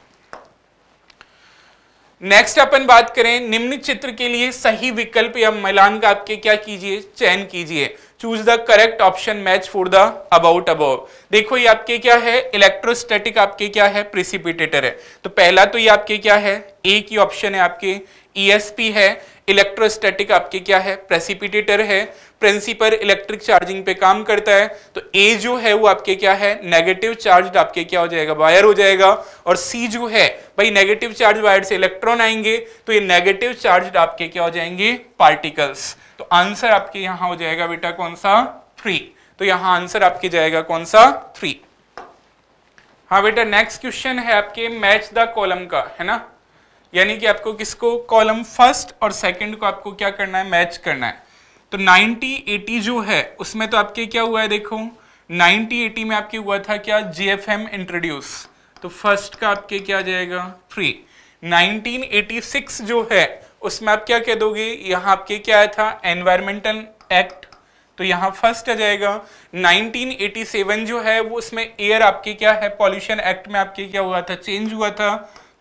नेक्स्ट अपन बात करें निम्न चित्र के लिए सही विकल्प या मिलान का आपके क्या कीजिए चयन कीजिए choose the correct option match for the about अब देखो ये आपके क्या है इलेक्ट्रोस्टैटिक आपके क्या है प्रिसिपिटेटर है तो पहला तो ये आपके क्या है एक ही ऑप्शन है आपके ईएसपी e है इलेक्ट्रोस्टैटिक आपके क्या है प्रेसिपिटेटर है प्रिंसिपल इलेक्ट्रिक चार्जिंग पे काम करता है तो ए जो है वो आपके क्या है नेगेटिव चार्ज आपके क्या हो जाएगा वायर हो जाएगा और सी जो है भाई नेगेटिव चार्ज वायर से इलेक्ट्रॉन आएंगे तो ये नेगेटिव चार्ज आपके क्या हो जाएंगे पार्टिकल्स तो आंसर आपके यहां हो जाएगा बेटा कौन सा थ्री तो यहां आंसर आपके जाएगा कौन सा थ्री हाँ बेटा नेक्स्ट क्वेश्चन है आपके मैच द कॉलम का है ना यानी कि आपको किसको कॉलम फर्स्ट और सेकंड को आपको क्या करना है मैच करना है तो 90 80 जो है उसमें तो आपके क्या हुआ है देखो 90 80 में आपके हुआ था क्या जीएफएम इंट्रोड्यूस तो फर्स्ट का आपके क्या जाएगा थ्री 1986 जो है उसमें आप क्या कह दोगे यहाँ आपके क्या आया था एनवायरमेंटल एक्ट तो यहाँ फर्स्ट आ जाएगा 1987 जो है वो उसमें एयर आपके क्या है पॉल्यूशन एक्ट में आपके क्या हुआ था चेंज हुआ था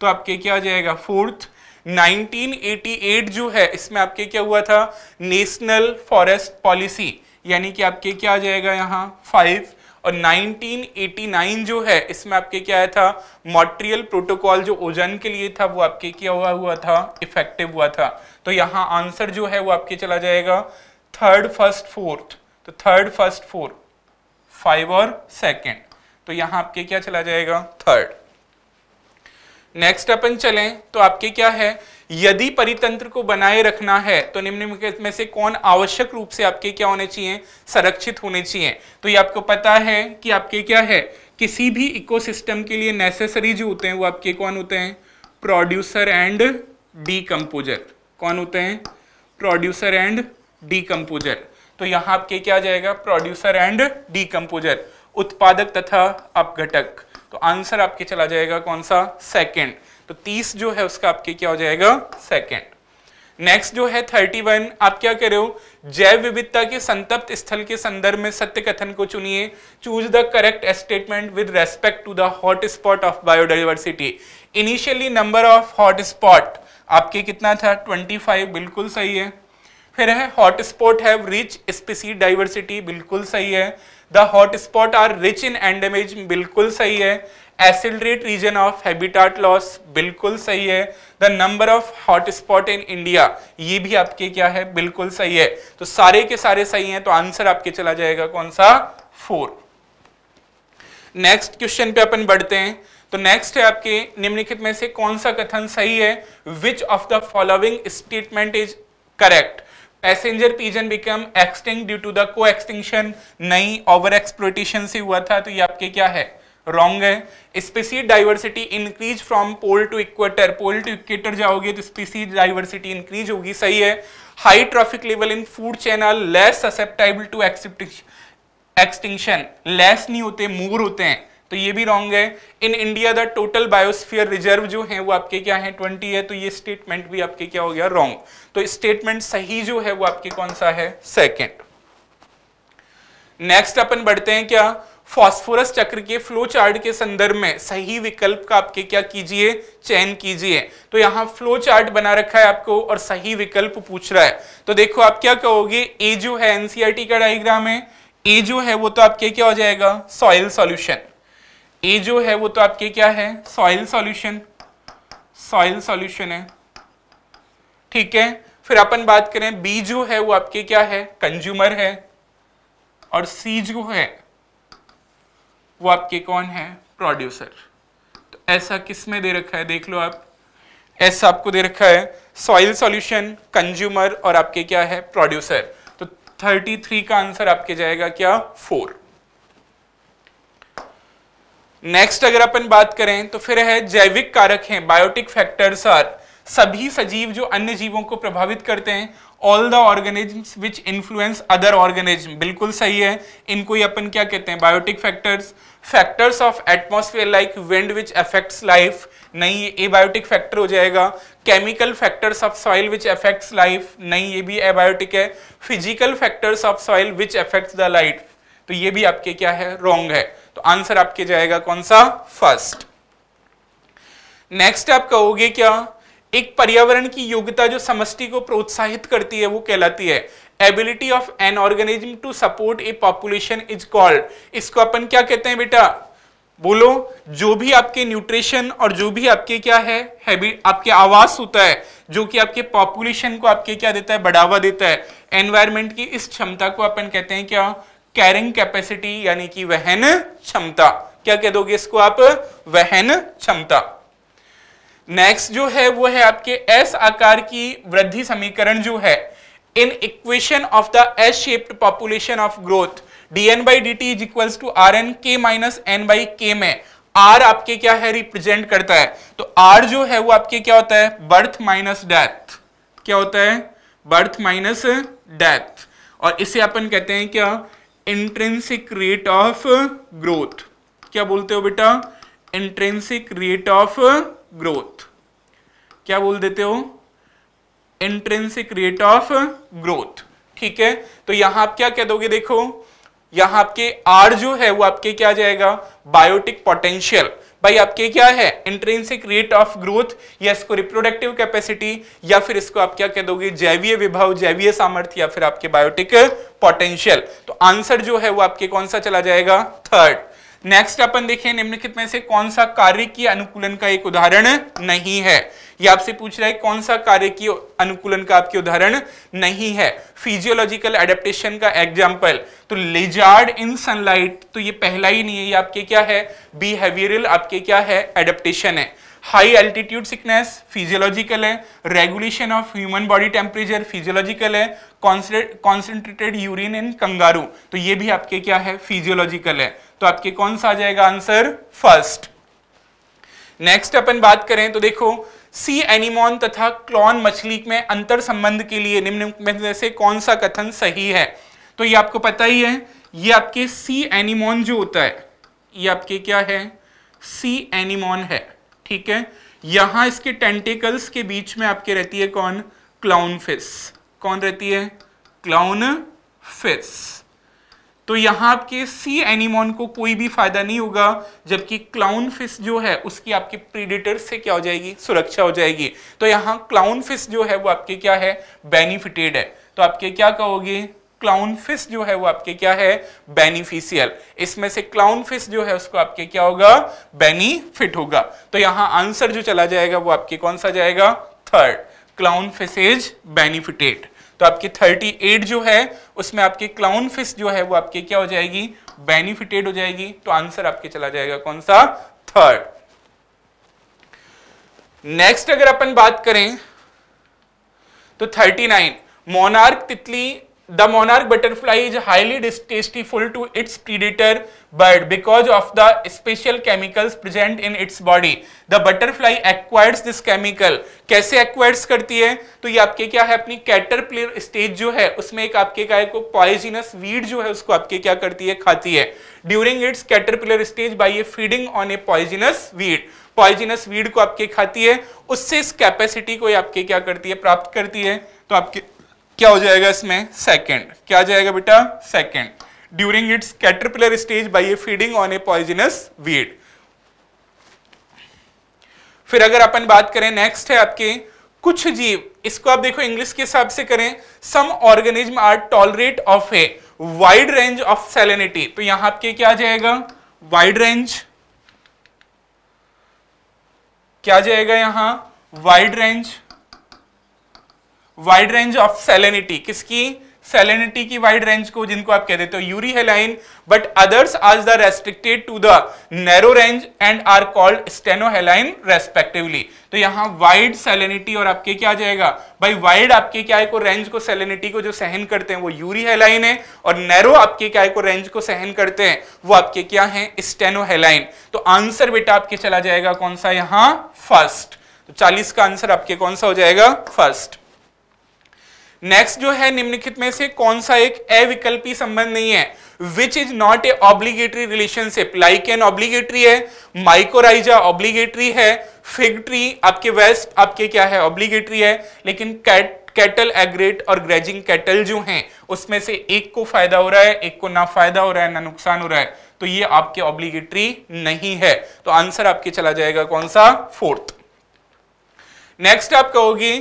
तो आपके क्या आ जाएगा फोर्थ 1988 जो है इसमें आपके क्या हुआ था नेशनल फॉरेस्ट पॉलिसी यानी कि आपके क्या आ जाएगा यहाँ फाइव और 1989 जो है इसमें आपके क्या आया था मॉट्रियल प्रोटोकॉल जो ओजन के लिए था वो आपके क्या हुआ हुआ था इफेक्टिव हुआ था तो यहाँ आंसर जो है वो आपके चला जाएगा थर्ड फर्स्ट फोर्थ तो थर्ड फर्स्ट फोर्थ फाइव और सेकेंड तो यहाँ आपके क्या चला जाएगा थर्ड नेक्स्ट अपन चलें तो आपके क्या है यदि परितंत्र को बनाए रखना है तो निम्न में से कौन आवश्यक रूप से आपके क्या होने चाहिए संरक्षित होने चाहिए तो ये आपको पता है कि आपके क्या है किसी भी इकोसिस्टम के लिए नेसेसरी जो होते हैं वो आपके कौन होते हैं प्रोड्यूसर एंड डीकम्पोजर कौन होते हैं प्रोड्यूसर एंड डीकम्पोजर तो यहाँ आपके क्या जाएगा प्रोड्यूसर एंड डीकम्पोजर उत्पादक तथा अपघटक तो आंसर आपके चला जाएगा कौन सा सेकेंड तो तीस जो है उसका आपके क्या हो जाएगा सेकेंड नेक्स्ट जो है थर्टी वन आप क्या कर रहे हो जैव विविधता के संतप्त स्थल के संदर्भ में सत्य कथन को चुनिए choose the correct statement with respect to the hot spot of biodiversity initially number of hot spot आपके कितना था 25 बिल्कुल सही है फिर है हॉट स्पॉट है रिच स्पीसी डाइवर्सिटी बिल्कुल सही है the hotspot are rich in endemism बिल्कुल सही है accelerate region of habitat loss बिल्कुल सही है the number of hotspot in India ये भी आपके क्या है बिल्कुल सही है तो सारे के सारे सही हैं तो आंसर आपके चला जाएगा कौन सा फोर नेक्स्ट क्वेश्चन पे अपन बढ़ते हैं तो नेक्स्ट है आपके निम्नलिखित में से कौन सा कथन सही है which of the following statement is correct passenger pigeon become extinct due to the coextinction नई ओवर एक्सप्लोटेशन से हुआ था तो ये आपके क्या है रॉन्ग है species diversity increase from pole to equator pole to equator जाओगे तो स्पीसीज डाइवर्सिटी इंक्रीज होगी सही है high trophic level in food chain less susceptible to extinction less नहीं होते मोर होते हैं तो ये भी रॉन्ग है in India the total biosphere reserve जो है वो आपके क्या है ट्वेंटी है तो ये स्टेटमेंट भी आपके क्या हो गया रॉन्ग तो स्टेटमेंट सही जो है वो आपके कौन सा है सेकेंड नेक्स्ट अपन बढ़ते हैं क्या फास्फोरस चक्र के फ्लो चार्ट के संदर्भ में सही विकल्प का आपके क्या कीजिए चयन कीजिए तो यहाँ फ्लो चार्ट बना रखा है आपको और सही विकल्प पूछ रहा है तो देखो आप क्या कहोगे ए जो है एनसीआरटी e का डायग्राम है ए जो है वो तो आपके क्या हो जाएगा सॉइल सॉल्यूशन ए जो है वो तो आपके क्या है सॉइल सॉल्यूशन सॉइल सॉल्यूशन है ठीक है फिर अपन बात करें बी जो है वो आपके क्या है कंज्यूमर है और सी जो है वो आपके कौन है प्रोड्यूसर तो ऐसा किस में दे रखा है देख लो आप ऐसा आपको दे रखा है सॉइल सॉल्यूशन कंज्यूमर और आपके क्या है प्रोड्यूसर तो 33 का आंसर आपके जाएगा क्या फोर नेक्स्ट अगर अपन बात करें तो फिर है जैविक कारक हैं बायोटिक फैक्टर्स आर सभी सजीव जो अन्य जीवों को प्रभावित करते हैं all the organisms which influence other organism बिल्कुल सही है इनको ही अपन क्या कहते हैं biotic factors factors of atmosphere like wind which affects life नहीं ये एबायोटिक फैक्टर हो जाएगा chemical factors of soil which affects life नहीं ये भी एबायोटिक है physical factors of soil which affects the life तो ये भी आपके क्या है रॉन्ग है तो आंसर आपके जाएगा कौन सा फर्स्ट नेक्स्ट आप कहोगे क्या एक पर्यावरण की योग्यता जो समष्टि को प्रोत्साहित करती है वो कहलाती है ability of an organism to support a population is called इसको अपन क्या कहते हैं बेटा बोलो जो भी आपके न्यूट्रिशन और जो भी आपके क्या है हैबिट आपके आवास होता है जो कि आपके पॉपुलेशन को आपके क्या देता है बढ़ावा देता है एनवायरमेंट की इस क्षमता को अपन कहते हैं क्या कैरिंग कैपेसिटी यानी कि वहन क्षमता क्या कह दोगे इसको आप वहन क्षमता नेक्स्ट जो है वो है आपके एस आकार की वृद्धि समीकरण जो है in equation of the S shaped population of growth dn by dt is equals to R N K minus N by K में r आपके क्या है रिप्रेजेंट करता है तो r जो है वो आपके क्या होता है बर्थ माइनस डेथ क्या होता है बर्थ माइनस डेथ और इसे अपन कहते हैं क्या इंट्रेंसिक रेट ऑफ ग्रोथ क्या बोलते हो बेटा इंट्रेंसिक रेट ऑफ ग्रोथ क्या बोल देते हो इंट्रेंसिक रेट ऑफ ग्रोथ ठीक है तो यहां आप क्या कह दोगे देखो यहां आपके आर जो है वो आपके क्या जाएगा बायोटिक पोटेंशियल भाई आपके क्या है इंट्रेंसिक रेट ऑफ ग्रोथ या इसको रिप्रोडक्टिव कैपेसिटी या फिर इसको आप क्या कह दोगे जैवीय विभाव जैवीय सामर्थ्य या फिर आपके बायोटिक पोटेंशियल तो आंसर जो है वो आपके कौन सा चला जाएगा थर्ड नेक्स्ट अपन देखें निम्नलिखित में से कौन सा कार्य की अनुकूलन का एक उदाहरण नहीं है ये आपसे पूछ रहा है कौन सा कार्य की अनुकूलन का आपके उदाहरण नहीं है फिजियोलॉजिकल एडेप्टेशन का एग्जाम्पल तो लेजार्ड इन सनलाइट तो ये पहला ही नहीं है ये आपके क्या है बिहेवियरल आपके क्या है एडेप्टेशन है हाई एल्टीट्यूड सिकनेस फिजियोलॉजिकल है regulation of human body temperature physiological है कॉन्सेंट्रेटेड यूरिन इन कंगारू तो ये भी आपके क्या है फिजियोलॉजिकल है तो आपके कौन सा आ जाएगा आंसर फर्स्ट नेक्स्ट अपन बात करें तो देखो सी एनिमोन तथा क्लॉन मछली में अंतर संबंध के लिए निम्न में से कौन सा कथन सही है तो ये आपको पता ही है ये आपके सी एनिमोन जो होता है ये आपके क्या है सी एनिमोन है ठीक है यहां इसके टेंटिकल्स के बीच में आपके रहती है कौन क्लाउन फिस कौन रहती है क्लाउन फिस तो यहाँ आपके सी एनिमोन को कोई भी फायदा नहीं होगा जबकि क्लाउन फिश जो है उसकी आपके प्रीडेटर से क्या हो जाएगी सुरक्षा हो जाएगी तो यहाँ क्लाउन फिश जो है वो आपके क्या है बेनिफिटेड है तो आपके क्या कहोगे क्लाउन फिश जो है वो आपके क्या है बेनिफिशियल इसमें से क्लाउन फिश जो है उसको आपके क्या होगा बेनिफिट होगा तो यहाँ आंसर जो चला जाएगा वो आपके कौन सा जाएगा third clown fish is benefited तो आपकी 38 जो है उसमें आपकी क्लाउन फिश जो है वो आपकी क्या हो जाएगी बेनिफिटेड हो जाएगी तो आंसर आपके चला जाएगा कौन सा थर्ड नेक्स्ट अगर अपन बात करें तो 39 मोनार्क तितली the monarch butterfly is highly distasteful to its predator bird because of the special chemicals present in its body the butterfly acquires this chemical कैसे एक्वायर्स करती है तो ये आपके क्या है अपनी कैटर प्लेयर स्टेज जो है उसमें एक आपके क्या है पॉइजिनस वीड जो है उसको आपके क्या करती है खाती है during its caterpillar stage by a feeding on a poisonous weed poisonous weed को आपके खाती है उससे इस कैपेसिटी को आपके क्या करती है प्राप्त करती है तो आपके क्या हो जाएगा इसमें सेकेंड क्या जाएगा बेटा second during its caterpillar stage by a feeding on a poisonous weed फिर अगर अपन बात करें नेक्स्ट है आपके कुछ जीव इसको आप देखो इंग्लिश के हिसाब से करें some organism are tolerate of a wide range of salinity तो यहां आपके क्या आ जाएगा वाइड रेंज क्या जाएगा यहां wide range wide range of salinity किसकी सेलेनिटी की वाइड रेंज को जिनको आप कह देते हो euryhaline but others are the restricted to the narrow range and are called stenohaline respectively तो यहाँ वाइड सेलेनिटी और आपके क्या आ जाएगा भाई वाइड आपके क्या है को रेंज को सेलेनिटी को जो सहन करते हैं वो यूरी हेलाइन है और नैरो आपके क्या है को रेंज को सहन करते हैं वो आपके क्या है स्टेनोहेलाइन तो आंसर बेटा आपके चला जाएगा कौन सा यहां फर्स्ट तो चालीस का आंसर आपके कौन सा हो जाएगा फर्स्ट नेक्स्ट जो है निम्नलिखित में से कौन सा एक अविकल्पी संबंध नहीं है which is not a obligatory relationship like an obligatory है माइकोराइजा ऑब्लिगेटरी है फिग ट्री आपके वेस्ट आपके क्या है ऑब्लिगेटरी है लेकिन कैट कैटल एग्रेट और ग्रेजिंग कैटल जो हैं उसमें से एक को फायदा हो रहा है एक को ना फायदा हो रहा है ना नुकसान हो रहा है तो ये आपके ऑब्लिगेटरी नहीं है तो आंसर आपके चला जाएगा कौन सा फोर्थ नेक्स्ट आप कहोगे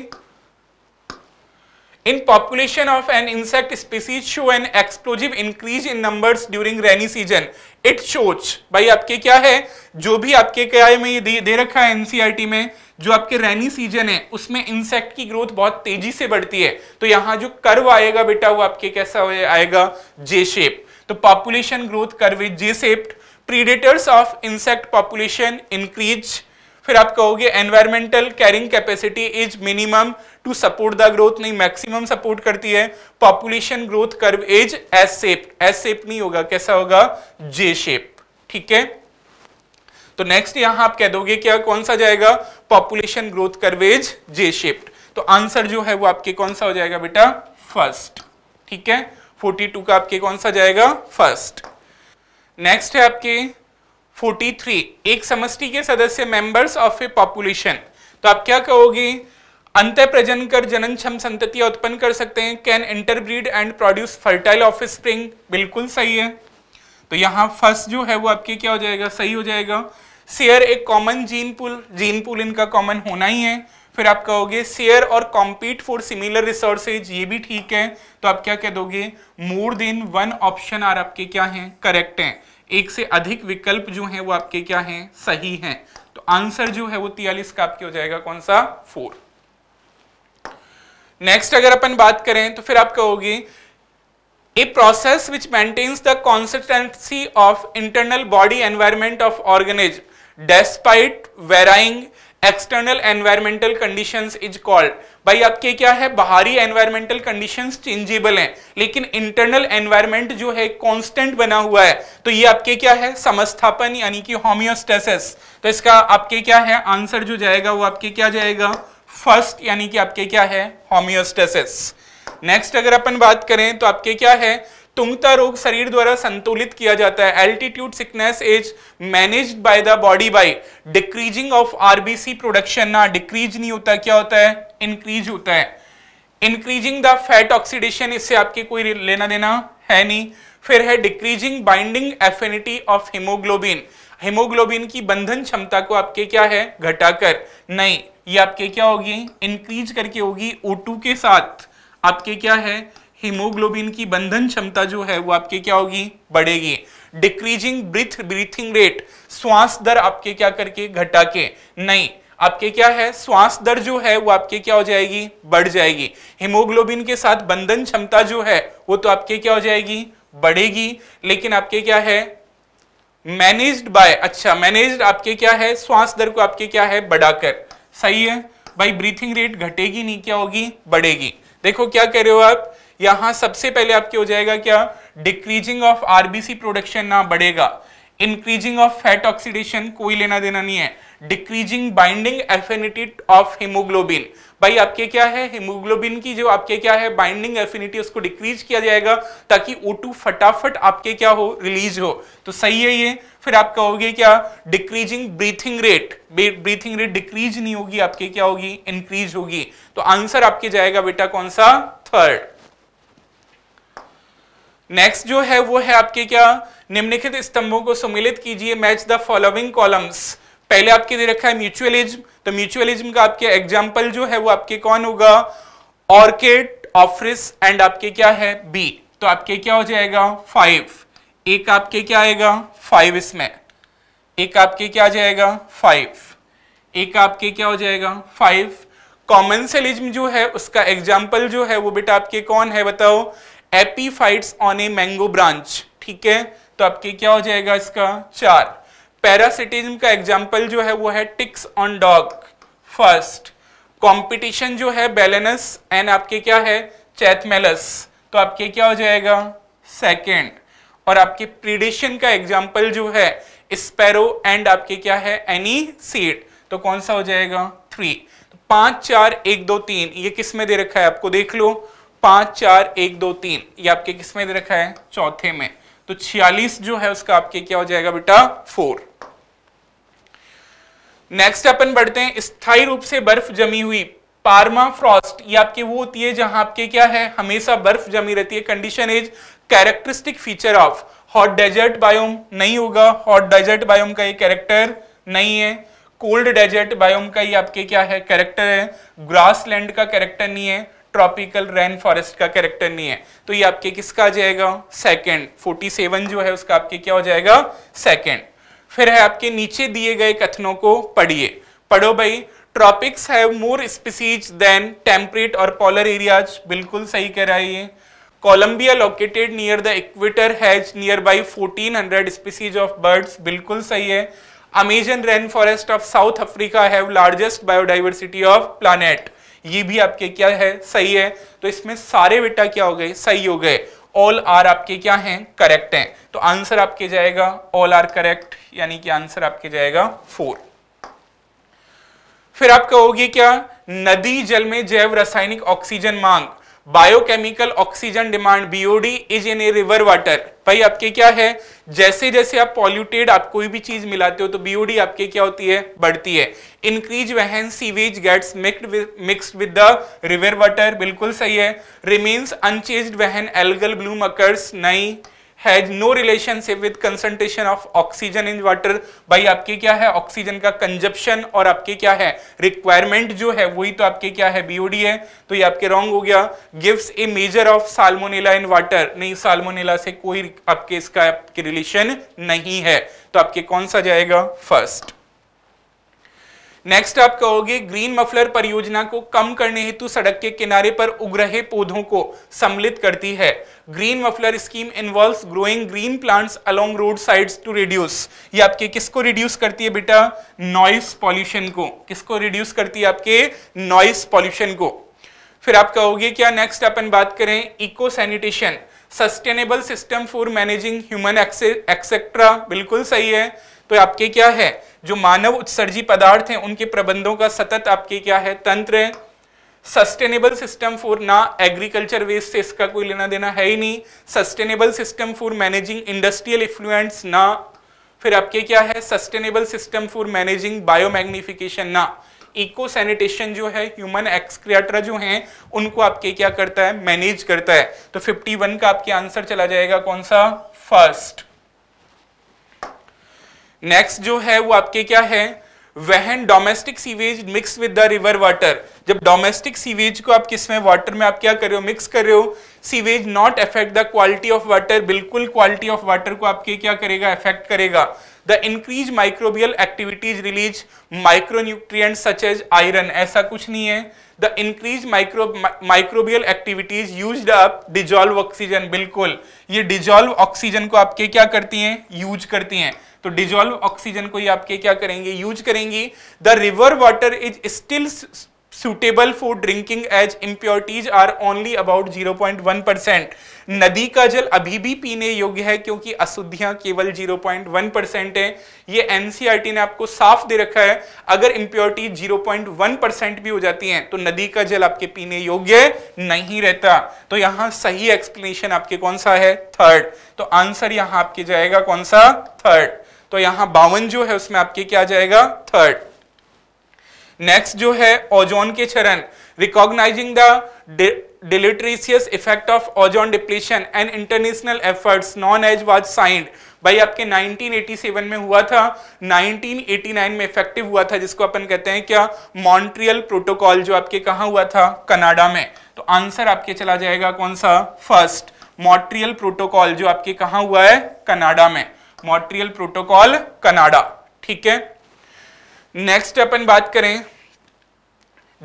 In population of an insect species show an explosive increase in numbers during rainy season. It shows भाई आपके क्या है जो भी आपके क्या में ये दे, रखा है एनसीईआरटी e में जो आपके रेनी सीजन है उसमें इंसेक्ट की ग्रोथ बहुत तेजी से बढ़ती है तो यहां जो कर्व आएगा बेटा वो आपके कैसा आएगा जे शेप तो population growth curve J shaped predators of insect population increase फिर आप कहोगे environmental carrying capacity is minimum to support the growth नहीं मैक्सिमम सपोर्ट करती है population growth curve is S shape S shape नहीं होगा कैसा होगा जे शेप ठीक है तो नेक्स्ट यहां आप कह दोगे क्या कौन सा जाएगा population growth curves J shaped तो आंसर जो है वो आपके कौन सा हो जाएगा बेटा फर्स्ट ठीक है 42 का आपके कौन सा जाएगा फर्स्ट नेक्स्ट है आपके 43 एक समष्टि के सदस्य मेंबर्स ऑफ ए पॉपुलेशन तो आप क्या कहोगे अंत प्रजन कर जनन क्षम संतति उत्पन्न कर सकते हैं can interbreed and produce fertile offspring बिल्कुल सही है तो यहाँ फर्स्ट जो है वो आपके क्या हो जाएगा सही हो जाएगा शेयर एक common gene pool gene pool इनका कॉमन होना ही है फिर आप कहोगे शेयर और कॉम्पीट फॉर सिमिलर रिसोर्सेज ये भी ठीक है तो आप क्या कह दोगे more than one option are आपके क्या हैं करेक्ट हैं एक से अधिक विकल्प जो हैं वो आपके क्या हैं सही हैं तो आंसर जो है वो तियालीस का आपके हो जाएगा कौन सा फोर नेक्स्ट अगर अपन बात करें तो फिर आप कहोगे a process which maintains the consistency of internal body environment of organism despite varying external environmental conditions is called भाई आपके क्या है बाहरी एनवायरमेंटल कंडीशंस चेंजेबल हैं लेकिन इंटरनल एनवायरमेंट जो है कांस्टेंट बना हुआ है तो ये आपके क्या है समस्थापन यानी कि होम्योस्टेसिस तो इसका आपके क्या है आंसर जो जाएगा वो आपके क्या जाएगा फर्स्ट यानी कि आपके क्या है होम्योस्टेसिस नेक्स्ट अगर अपन बात करें तो आपके क्या है तुंगता रोग शरीर द्वारा संतुलित किया जाता है altitude sickness is managed by the body by decreasing of RBC production ना डिक्रीज नहीं होता क्या होता है इंक्रीज होता है इंक्रीजिंग द फैट ऑक्सीडेशन इससे आपके कोई लेना देना है नहीं फिर है decreasing binding affinity of haemoglobin haemoglobin की बंधन क्षमता को आपके क्या है घटाकर नहीं ये आपके क्या होगी इंक्रीज करके होगी O2 के साथ आपके क्या है हीमोग्लोबिन की बंधन क्षमता जो है वो आपके क्या होगी बढ़ेगी डिक्रीजिंग ब्रिथ ब्रीथिंग रेट श्वास दर आपके क्या करके घटा के नहीं आपके क्या है श्वास दर जो है वो आपके क्या हो जाएगी बढ़ जाएगी हीमोग्लोबिन के साथ बंधन क्षमता जो है वो तो आपके क्या हो जाएगी बढ़ेगी लेकिन आपके क्या है मैनेज्ड बाय अच्छा मैनेज्ड आपके क्या है श्वास दर को आपके क्या है बढ़ाकर सही है भाई ब्रीथिंग रेट घटेगी नहीं क्या होगी बढ़ेगी देखो क्या कह रहे हो आप यहां सबसे पहले आपके हो जाएगा क्या डिक्रीजिंग ऑफ आरबीसी प्रोडक्शन ना बढ़ेगा इंक्रीजिंग ऑफ फैट ऑक्सीडेशन कोई लेना देना नहीं है decreasing binding affinity of haemoglobin भाई आपके क्या है हिमोग्लोबिन की जो आपके क्या है बाइंडिंग एफिनिटी उसको डिक्रीज किया जाएगा ताकि O2 फटाफट आपके क्या हो रिलीज हो तो सही है ये फिर आप कहोगे क्या decreasing breathing rate breathing rate decrease नहीं होगी आपके क्या होगी इंक्रीज होगी तो आंसर आपके जाएगा बेटा कौन सा थर्ड नेक्स्ट जो है वो है आपके क्या निम्नलिखित स्तंभों को सम्मिलित कीजिए मैच द फॉलोइंग कॉलम्स पहले आपके दे रखा है म्यूचुअलिज्म तो म्यूचुअलिज्म का आपके एग्जाम्पल जो है वो आपके कौन होगा ऑर्किड ऑफरिस एंड आपके क्या है बी तो आपके क्या हो जाएगा फाइव एक आपके क्या आएगा फाइव इसमें एक आपके क्या आ जाएगा फाइव एक आपके क्या हो जाएगा फाइव कॉमन सेलिज्म जो है उसका एग्जाम्पल जो है वो बेटा आपके कौन है बताओ epiphytes on a mango branch ठीक है तो आपके क्या हो जाएगा इसका चार पैरासिटिज्म का एग्जाम्पल जो है वो है ticks on dog first competition जो है बैलेनस एंड आपके क्या है चैथमेलस तो आपके क्या हो जाएगा सेकेंड और आपके प्रीडिशन का एग्जाम्पल जो है स्पेरो एंड आपके क्या है एनी सीड तो कौन सा हो जाएगा थ्री तो पांच चार एक दो तीन ये किस में दे रखा है आपको देख लो पांच चार एक दो तीन ये आपके किसमें दे रखा है चौथे में तो छियालीस जो है उसका आपके क्या हो जाएगा बेटा फोर नेक्स्ट अपन बढ़ते हैं स्थायी रूप से बर्फ जमी हुई पार्मा फ्रॉस्ट ये आपके वो होती है जहां आपके क्या है हमेशा बर्फ जमी रहती है condition is characteristic feature of hot desert biome नहीं होगा हॉट डेजर्ट बायोम का ये कैरेक्टर नहीं है कोल्ड डेजर्ट बायोम का ये आपके क्या है कैरेक्टर है ग्रास लैंड का कैरेक्टर नहीं है ट्रॉपिकल रेन फॉरेस्ट का कैरेक्टर नहीं है तो ये आपके किसका आ जाएगा सेकेंड फोर्टी सेवन जो है उसका आपके क्या हो जाएगा सेकेंड फिर है आपके नीचे दिए गए कथनों को पढ़िए पढ़ो भाई tropics have more species than temperate और पोलर एरियाज बिल्कुल सही कह रहा है ये Colombia located near the equator has nearly 1400 species of birds बिल्कुल सही है Amazon rain forest of South Africa have largest biodiversity of planet ये भी आपके क्या है सही है तो इसमें सारे बेटा क्या हो गए सही हो गए ऑल आर आपके क्या हैं करेक्ट हैं तो आंसर आपके जाएगा ऑल आर करेक्ट यानी कि आंसर आपके जाएगा फोर फिर आप कहोगे क्या नदी जल में जैव रासायनिक ऑक्सीजन मांग biochemical oxygen demand BOD is in a river water भाई आपके क्या है जैसे जैसे आप पॉल्यूटेड आप कोई भी चीज मिलाते हो तो बीओडी आपके क्या होती है बढ़ती है increase when sewage gets mixed with the river water बिल्कुल सही है रिमेन्स अनचेज वहन एलगल ब्लूम अकर्स नई has no relationship with concentration of oxygen in water भाई आपके क्या है ऑक्सीजन का कंजप्शन और आपके क्या है रिक्वायरमेंट जो है वही तो आपके क्या है बीओडी है तो ये आपके रॉन्ग हो गया gives a measure of salmonella in water नहीं साल्मोनेला से कोई आपके इसका आपके रिलेशन नहीं है तो आपके कौन सा जाएगा फर्स्ट नेक्स्ट आप कहोगे ग्रीन मफलर परियोजना को कम करने हेतु सड़क के किनारे पर उग रहे पौधों को सम्मिलित करती है green muffler scheme involve growing green plants along road sides to reduce ये आपके किसको रिड्यूस करती है बेटा नॉइस पॉल्यूशन को किसको रिड्यूस करती है आपके नॉइस पॉल्यूशन को फिर आप कहोगे क्या नेक्स्ट अपन बात करें eco sanitation sustainable system for managing human excreta बिल्कुल सही है तो आपके क्या है जो मानव उत्सर्जी पदार्थ हैं उनके प्रबंधों का सतत आपके क्या है तंत्र है सस्टेनेबल सिस्टम फॉर ना एग्रीकल्चर वेस्ट से इसका कोई लेना देना है ही नहीं sustainable system for managing industrial effluents ना फिर आपके क्या है sustainable system for managing biomagnification ना इको सैनिटेशन जो है ह्यूमन एक्सक्रियाट्रा जो है उनको आपके क्या करता है मैनेज करता है तो 51 का आपके आंसर चला जाएगा कौन सा फर्स्ट नेक्स्ट जो है वो आपके क्या है when domestic sewage mix with the river water जब डोमेस्टिक सीवेज को आप किस में वाटर में आप क्या कर रहे हो मिक्स कर रहे हो sewage not affect the quality of water बिल्कुल क्वालिटी ऑफ वाटर को आपके क्या करेगा अफेक्ट करेगा the increase microbial activities release micronutrient such as iron ऐसा कुछ नहीं है the increase micro microbial activities use up dissolve oxygen बिल्कुल ये डिजॉल्व ऑक्सीजन को आपके क्या करती हैं यूज करती हैं तो डिजोल्व ऑक्सीजन को ही आपके क्या करेंगे यूज करेंगे the river water is still suitable for drinking as impurities are only about 0.1 percent नदी का जल अभी भी पीने योग्य है क्योंकि अशुद्धियां केवल 0.1 परसेंट है ये एनसीआरटी e ने आपको साफ दे रखा है अगर इम्प्योरिटी 0.1 परसेंट भी हो जाती हैं तो नदी का जल आपके पीने योग्य नहीं रहता तो यहां सही एक्सप्लेनेशन आपके कौन सा है थर्ड तो आंसर यहां आपके जाएगा कौन सा थर्ड तो यहां बावन जो है उसमें आपके क्या जाएगा थर्ड नेक्स्ट जो है ओजोन के चरण recognising the deleterious effect of ozone depletion and international efforts known as was signed भाई आपके 1987 में हुआ था 1989 में इफेक्टिव हुआ था जिसको अपन कहते हैं क्या मॉन्ट्रियल प्रोटोकॉल जो आपके कहा हुआ था कनाडा में तो आंसर आपके चला जाएगा कौन सा फर्स्ट मॉन्ट्रियल प्रोटोकॉल जो आपके कहा हुआ है कनाडा में मॉट्रियल प्रोटोकॉल कनाडा ठीक है नेक्स्ट अपन बात करें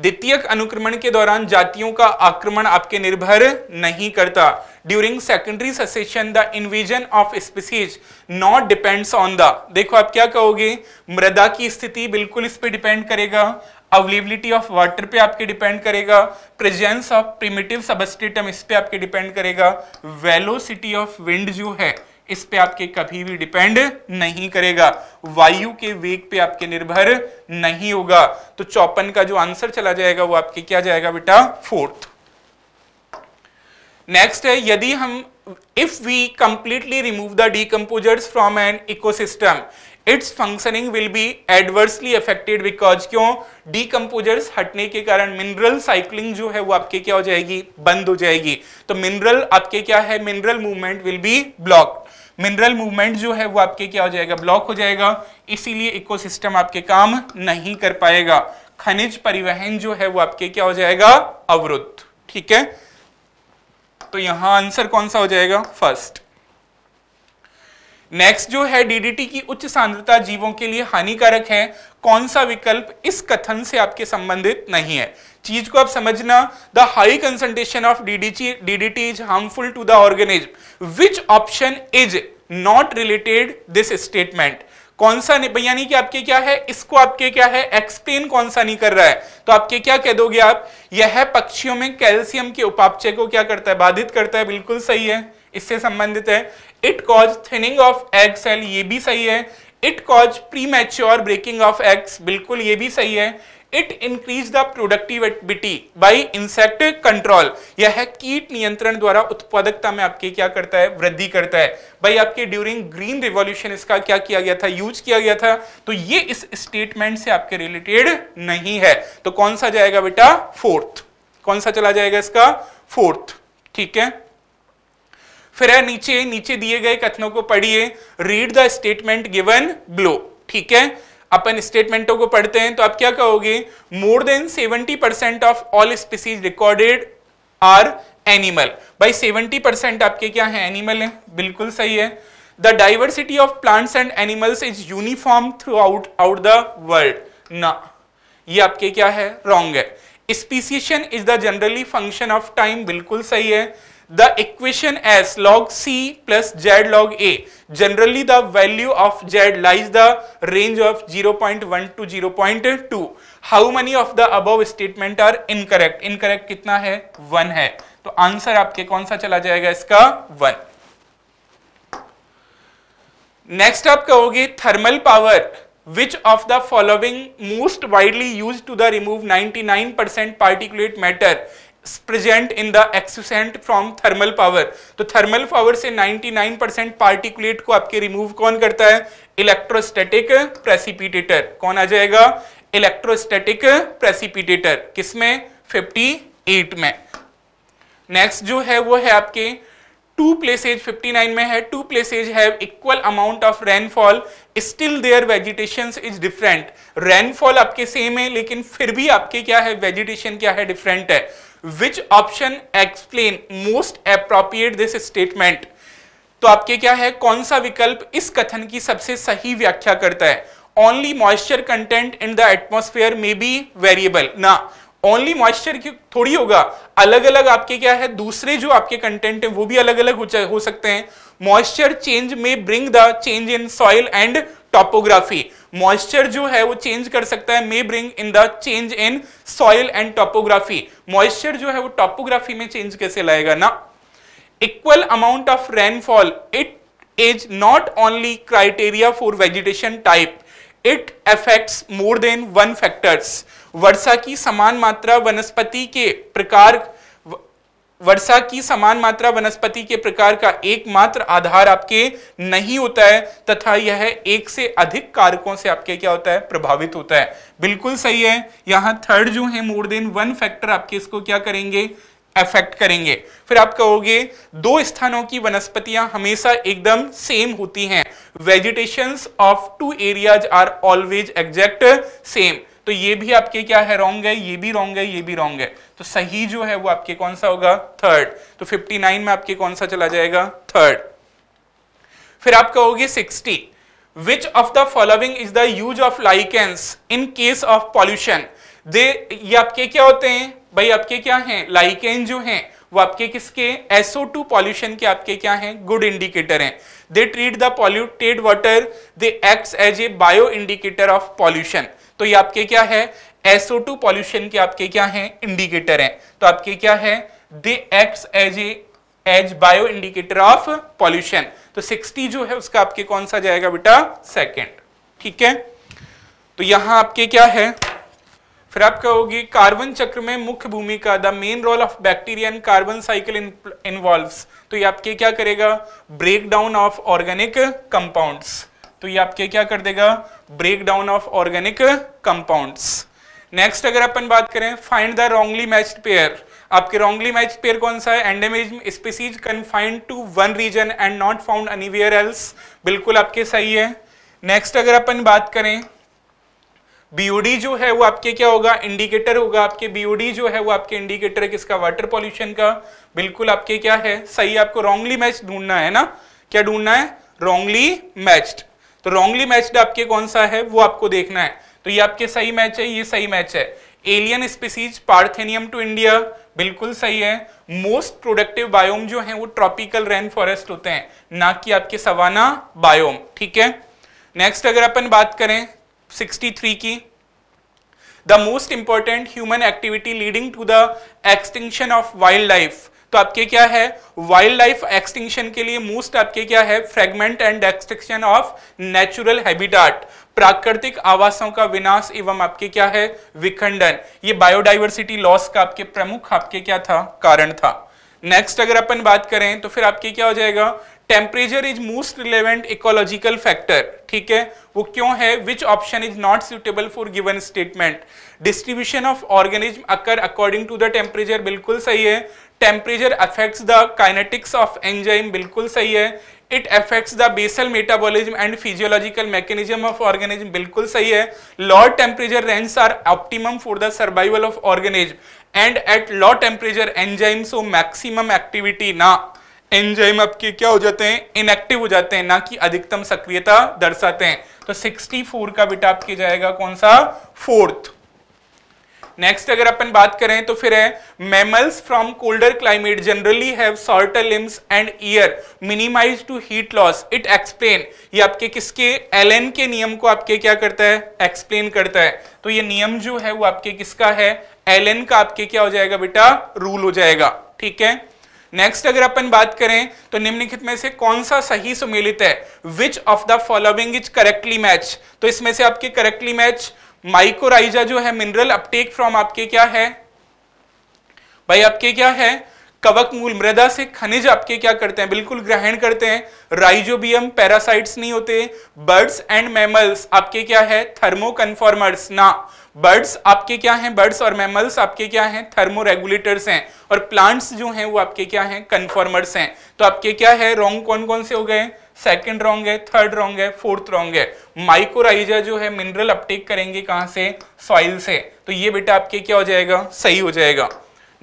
द्वितीय अनुक्रमण के दौरान जातियों का आक्रमण आपके निर्भर नहीं करता during secondary succession the invasion of species not depends on the देखो आप क्या कहोगे मृदा की स्थिति बिल्कुल इस पर डिपेंड करेगा अवेलेबिलिटी ऑफ वाटर पे आपके डिपेंड करेगा प्रेजेंस ऑफ प्रिमेटिव सबस्टेटम इस पर आपके डिपेंड करेगा वेलोसिटी ऑफ विंड जो है इस पे आपके कभी भी डिपेंड नहीं करेगा वायु के वेग पे आपके निर्भर नहीं होगा तो चौपन का जो आंसर चला जाएगा वो आपके क्या जाएगा बेटा फोर्थ नेक्स्ट है यदि हम if we completely remove the decomposers from an ecosystem its functioning will be adversely affected because क्यों डीकम्पोजर्स हटने के कारण मिनरल साइक्लिंग जो है वो आपके क्या हो जाएगी बंद हो जाएगी तो मिनरल आपके क्या है mineral movement will be blocked mineral movement जो है वो आपके क्या हो जाएगा ब्लॉक हो जाएगा इसीलिए इकोसिस्टम आपके काम नहीं कर पाएगा खनिज परिवहन जो है वो आपके क्या हो जाएगा अवरुद्ध ठीक है तो यहां आंसर कौन सा हो जाएगा फर्स्ट नेक्स्ट जो है डीडीटी की उच्च सांद्रता जीवों के लिए हानिकारक है कौन सा विकल्प इस कथन से आपके संबंधित नहीं है चीज को आप समझना the high concentration of DDT DDT is harmful to the organism which option is not related this statement कौन सा नहीं यानी कि आपके क्या है इसको आपके क्या है एक्सप्लेन कौन सा नहीं कर रहा है तो आपके क्या कह दोगे आप यह पक्षियों में कैल्शियम के उपापचय को क्या करता है बाधित करता है बिल्कुल सही है इससे संबंधित है it cause thinning of eggs shell ये भी सही है it cause pre breaking of eggs बिल्कुल ये भी सही है it increase the productivity by insect control यह कीट नियंत्रण द्वारा उत्पादकता में आपके क्या करता है वृद्धि करता है भाई आपके ड्यूरिंग ग्रीन रिवॉल्यूशन इसका क्या किया गया था यूज किया गया था तो ये इस स्टेटमेंट से आपके रिलेटेड नहीं है तो कौन सा जाएगा बेटा फोर्थ कौन सा चला जाएगा इसका फोर्थ ठीक है फिर है नीचे नीचे दिए गए कथनों को पढ़िए read the statement given below ठीक है अपन स्टेटमेंटों को पढ़ते हैं तो आप क्या कहोगे more than 70 percent of all species recorded are animal भाई 70 परसेंट आपके क्या है एनिमल है बिल्कुल सही है the diversity of plants and animals is uniform throughout out the world ना ये आपके क्या है रॉन्ग है speciation is the generally function of time बिल्कुल सही है the equation as log C plus Z log A. Generally, the value of Z lies the range of 0.1 to 0.2. How many of the above statement are incorrect? Incorrect कितना है? One है. तो answer आपके कौन सा चला जाएगा इसका? One. नेक्स्ट आप कहोगे thermal power which of the following most widely used to the remove 99% particulate matter present in the exuciant from thermal power तो थर्मल पावर से 99% परसेंट पार्टिकुलेट को आपके रिमूव कौन करता है इलेक्ट्रोस्टेटिक प्रेसिपिटेटर कौन आ जाएगा इलेक्ट्रोस्टेटिक प्रेसिपिटेटर किसमें 58 में नेक्स्ट जो है वो है आपके टू प्लेसेज 59 में है two places have equal amount of rainfall still there vegetation is different rainfall आपके सेम है लेकिन फिर भी आपके क्या है वेजिटेशन क्या है डिफरेंट है which option explain most appropriate this statement तो आपके क्या है कौन सा विकल्प इस कथन की सबसे सही व्याख्या करता है only moisture content in the atmosphere may be variable ना ओनली मॉइस्चर की थोड़ी होगा अलग अलग आपके क्या है दूसरे जो आपके कंटेंट है वो भी अलग अलग हो सकते हैं मॉइस्चर चेंज में bring the change in soil and topography moisture जो है वो चेंज कर सकता है may bring in the change in soil and topography moisture जो है वो टॉपोग्राफी में चेंज कैसे लाएगा ना equal amount of rainfall it is not only criteria for vegetation type it affects more than one factors वर्षा की समान मात्रा वनस्पति के प्रकार वर्षा की समान मात्रा वनस्पति के प्रकार का एकमात्र आधार आपके नहीं होता है तथा यह एक से अधिक कारकों से आपके क्या होता है प्रभावित होता है बिल्कुल सही है यहां थर्ड जो है मोर देन वन फैक्टर आपके इसको क्या करेंगे अफेक्ट करेंगे फिर आप कहोगे दो स्थानों की वनस्पतियां हमेशा एकदम सेम होती हैं vegetation of two areas are always exact same तो ये भी आपके क्या है रॉन्ग है ये भी रॉन्ग है ये भी रॉन्ग है तो सही जो है वो आपके कौन सा होगा थर्ड तो 59 में आपके कौन सा चला जाएगा थर्ड फिर आप कहोगे 60 which of the following is the use of lichens in case of pollution दे ये आपके क्या होते हैं भाई आपके क्या हैं लाइकेन जो हैं वो आपके किसके SO2 पॉल्यूशन के आपके क्या हैं गुड इंडिकेटर हैं they treat the polluted water they acts as a bioindicator of pollution तो ये आपके क्या है SO2 पॉल्यूशन के आपके क्या हैं इंडिकेटर हैं तो आपके क्या है they act as a as bioindicator of pollution तो 60 जो है उसका आपके कौन सा जाएगा बेटा सेकंड ठीक है तो यहां आपके क्या है फिर आप कहोगे कार्बन चक्र में मुख्य भूमिका the main role of bacteria and carbon cycle involve तो ये आपके क्या करेगा break down of organic compounds तो ये आपके क्या कर देगा break down of organic compounds next अगर अपन बात करें find the wrongly matched pair आपके रॉन्गली मैच पेयर कौन सा है endemic species confined to one region and not found anywhere else बिल्कुल आपके सही है नेक्स्ट अगर अपन बात करें बीओडी जो है वो आपके क्या होगा इंडिकेटर होगा आपके बीओडी जो है वो आपके इंडिकेटर है किसका वाटर पॉल्यूशन का बिल्कुल आपके क्या है सही आपको रॉन्गली मैच ढूंढना है ना क्या ढूंढना है रॉन्गली मैच्ड तो रॉन्गली मैच्ड आपके कौन सा है वो आपको देखना है तो ये आपके सही मैच है ये सही मैच है alien species parthenium to India बिल्कुल सही है मोस्ट प्रोडक्टिव बायोम जो है वो ट्रॉपिकल रेन फॉरेस्ट होते हैं ना कि आपके सवाना बायोम ठीक है नेक्स्ट अगर अपन बात करें 63 की the most important human activity leading to the extinction of wildlife तो आपके क्या है वाइल्ड लाइफ एक्सटिंक्शन के लिए मोस्ट आपके क्या है fragment and extinction of natural habitat प्राकृतिक आवासों का विनाश एवं आपके क्या है विखंडन ये बायोडाइवर्सिटी लॉस का आपके प्रमुख आपके क्या था कारण था नेक्स्ट अगर अपन बात करें तो फिर आपके क्या हो जाएगा temperature is most relevant ecological factor ठीक है वो क्यों है which option is not suitable for given statement distribution of organism occur according to the temperature बिल्कुल सही है temperature affects the kinetics of enzyme बिल्कुल सही है it affects the basal metabolism and physiological mechanism of organism बिल्कुल सही है low temperature range are optimum for the survival of organism and at low temperature enzyme so maximum activity ना enzyme आपके क्या हो जाते हैं इनएक्टिव हो जाते हैं ना कि अधिकतम सक्रियता दर्शाते हैं तो 64 का बेटा आपके जाएगा कौन सा फोर्थ नेक्स्ट अगर अपन बात करें तो फिर है mammals from colder climate generally have shorter limbs and ear minimize to heat loss it explain ये आपके किसके एल के नियम को आपके क्या करता है एक्सप्लेन करता है तो ये नियम जो है वो आपके किसका है एल का आपके क्या हो जाएगा बेटा रूल हो जाएगा ठीक है नेक्स्ट अगर अपन बात करें तो निम्नलिखित में से कौन सा सही सुमेलित है which of the following is correctly match तो इसमें से आपके करेक्टली मैच माइकोराइजा जो है मिनरल अपटेक फ्रॉम आपके क्या है भाई आपके क्या है कवक मूल मृदा से खनिज आपके क्या करते हैं बिल्कुल ग्रहण करते हैं राइजोबियम पैरासाइट्स नहीं होते बर्ड्स एंड मैमल्स आपके क्या है थर्मो कन्फॉर्मर्स ना बर्ड्स आपके क्या हैं बर्ड्स और मैमल्स आपके क्या हैं थर्मोरेगुलेटर्स हैं और प्लांट्स जो हैं वो आपके क्या हैं कन्फर्मर्स हैं तो आपके क्या है रॉन्ग कौन कौन से हो गए सेकंड रॉन्ग है थर्ड रॉन्ग है फोर्थ रॉन्ग है माइकोराइजा जो है मिनरल अपटेक करेंगे कहाँ से सॉइल से तो ये बेटा आपके क्या हो जाएगा सही हो जाएगा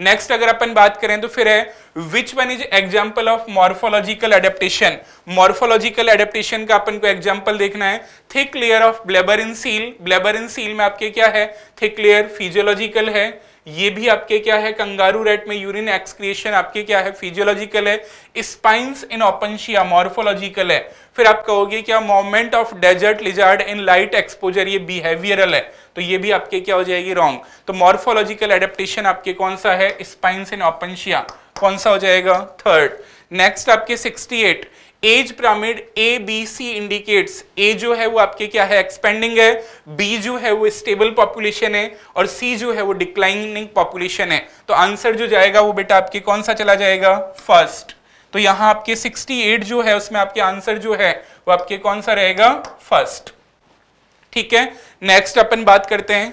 नेक्स्ट अगर अपन बात करें तो फिर है which one is example of morphological adaptation morphological adaptation का अपन को एग्जाम्पल देखना है thick layer of blubber in seal blubber in seal में आपके क्या है थिक लेयर फिजियोलॉजिकल है ये भी आपके क्या है कंगारू रेट में यूरिन एक्सक्रिएशन आपके क्या है फिजियोलॉजिकल है स्पाइंस इन ओपनशिया मॉर्फोलॉजिकल है फिर आप कहोगे क्या moment of desert lizard in light exposure ये बिहेवियरल है तो ये भी आपके क्या हो जाएगी रॉन्ग तो मॉर्फोलॉजिकल एडेप्टेशन आपके कौन सा है स्पाइंस इन ओपनशिया कौन सा हो जाएगा थर्ड नेक्स्ट आपके at age pyramid A B C indicates A जो है वो आपके क्या है एक्सपेंडिंग है बी जो है वो स्टेबल पॉपुलेशन है और सी जो है वो डिक्लाइनिंग पॉपुलेशन है तो आंसर जो जाएगा वो बेटा आपके कौन सा चला जाएगा फर्स्ट तो यहां आपके 68 जो है उसमें आपके आंसर जो है वो आपके कौन सा रहेगा फर्स्ट ठीक है नेक्स्ट अपन बात करते हैं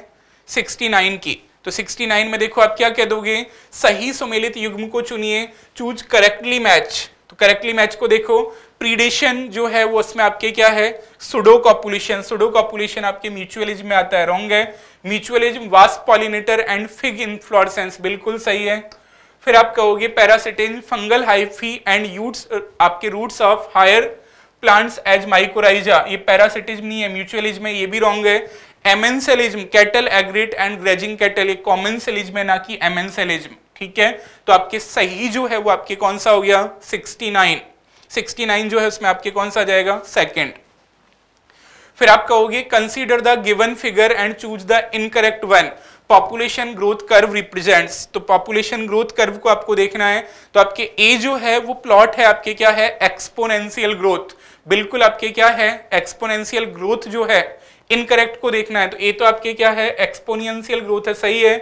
69 की तो 69 में देखो आप क्या कह दोगे सही सुमेलित युग्म को चुनिए choose correctly match correctly match को देखो प्रीडेशन जो है वो उसमें आपके क्या है सुडो कॉपुलेशन सुडो कॉपुलेशन आपके म्यूचुअलिज्म में आता है रॉन्ग है mutualism wasp pollinator and fig inflorescence बिल्कुल सही है फिर आप कहोगे parasitism fungal hyphae and roots आपके roots of higher plants as mycorrhiza ये पैरासिटिज्म नहीं है म्यूचुअलिज्म है ये भी रॉन्ग है amensalism cattle egret and grazing cattle ये कॉमेंसेलिज्म है ना कि एमेंसेलिज्म ठीक है तो आपके सही जो है वो आपके कौन सा हो गया 69 69 जो है उसमें आपके कौन सा जाएगा सेकंड फिर आप कहोगे consider the given figure and choose the incorrect one population growth curve represents तो पॉपुलेशन ग्रोथ कर्व को आपको देखना है तो आपके ए जो है वो प्लॉट है आपके क्या है एक्सपोनेंशियल ग्रोथ बिल्कुल आपके क्या है एक्सपोनेंशियल ग्रोथ जो है इनकरेक्ट को देखना है तो ए तो आपके क्या है एक्सपोनेंशियल ग्रोथ है सही है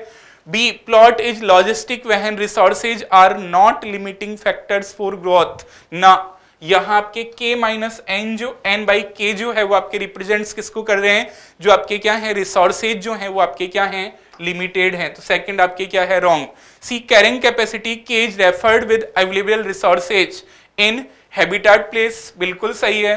B. Plot is logistic when resources are not limiting factors for growth. ना यहां आपके k माइनस एन जो n बाई के जो है वो आपके रिप्रेजेंट्स किसको कर रहे हैं जो आपके क्या है रिसोर्सेज जो है वो आपके क्या है लिमिटेड है तो सेकंड आपके क्या है wrong C carrying capacity k is referred with available resources in habitat place बिल्कुल सही है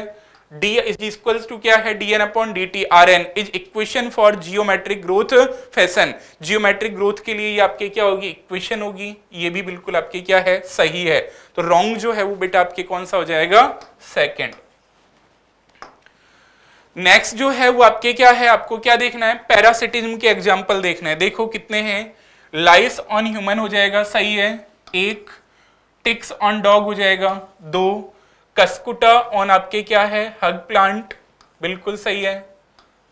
geometric growth fashion geometric growth के लिए ये आपके क्या होगी इक्वेशन होगी ये भी बिल्कुल आपके क्या है सही है तो रॉन्ग जो है वो बेटा आपके कौन सा हो जाएगा सेकेंड नेक्स्ट जो है वो आपके क्या है आपको क्या देखना है पैरासिटिज्म के एग्जाम्पल देखना है देखो कितने हैं लाइस ऑन ह्यूमन हो जाएगा सही है एक टिक्स ऑन डॉग हो जाएगा दो कस्कुटा ऑन आपके क्या है हग प्लांट बिल्कुल सही है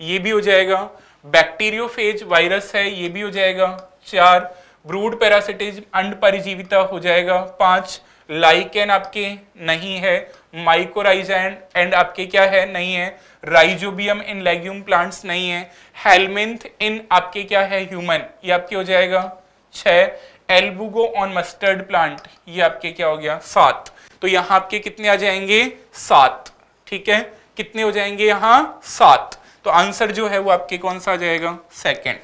ये भी हो जाएगा बैक्टीरियोफेज वायरस है ये भी हो जाएगा चार ब्रूड पैरासिटिज अंड परिजीविता हो जाएगा पांच लाइकेन आपके नहीं है माइकोराइजैन एंड आपके क्या है नहीं है राइजोबियम इन लेग्यूम प्लांट्स नहीं है हेलमिंथ इन आपके क्या है ह्यूमन ये आपके हो जाएगा छ एल्बुगो ऑन मस्टर्ड प्लांट ये आपके क्या हो गया सात तो यहां आपके कितने आ जाएंगे सात ठीक है कितने हो जाएंगे यहां सात तो आंसर जो है वो आपके कौन सा आ जाएगा सेकेंड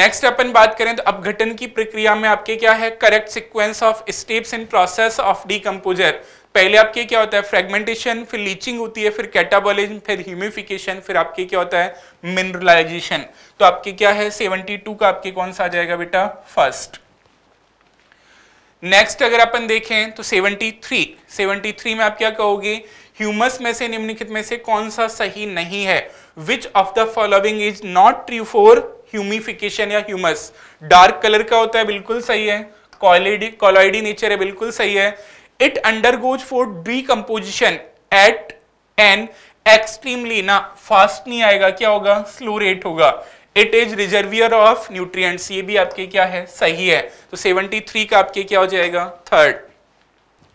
नेक्स्ट अपन बात करें तो अपघटन की प्रक्रिया में आपके क्या है correct sequence of steps in process of decomposer पहले आपके क्या होता है फ्रेगमेंटेशन फिर लीचिंग होती है फिर कैटाबोलिज्म फिर ह्यूमिफिकेशन फिर आपके क्या होता है मिनरलाइजेशन तो आपके क्या है 72 का आपके कौन सा आ जाएगा बेटा फर्स्ट नेक्स्ट अगर अपन देखें तो 73 73 में आप क्या कहोगे ह्यूमस में से निम्नलिखित में से कौन सा सही नहीं है which of the following is not true for humification या ह्यूमस डार्क कलर का होता है बिल्कुल सही है कॉलोइडी कॉलोइडी नेचर है बिल्कुल सही है it undergoes for decomposition at an extremely ना फास्ट नहीं आएगा क्या होगा स्लो रेट होगा it is reservoir of nutrients ये भी आपके क्या है सही है तो 73 का आपके क्या हो जाएगा थर्ड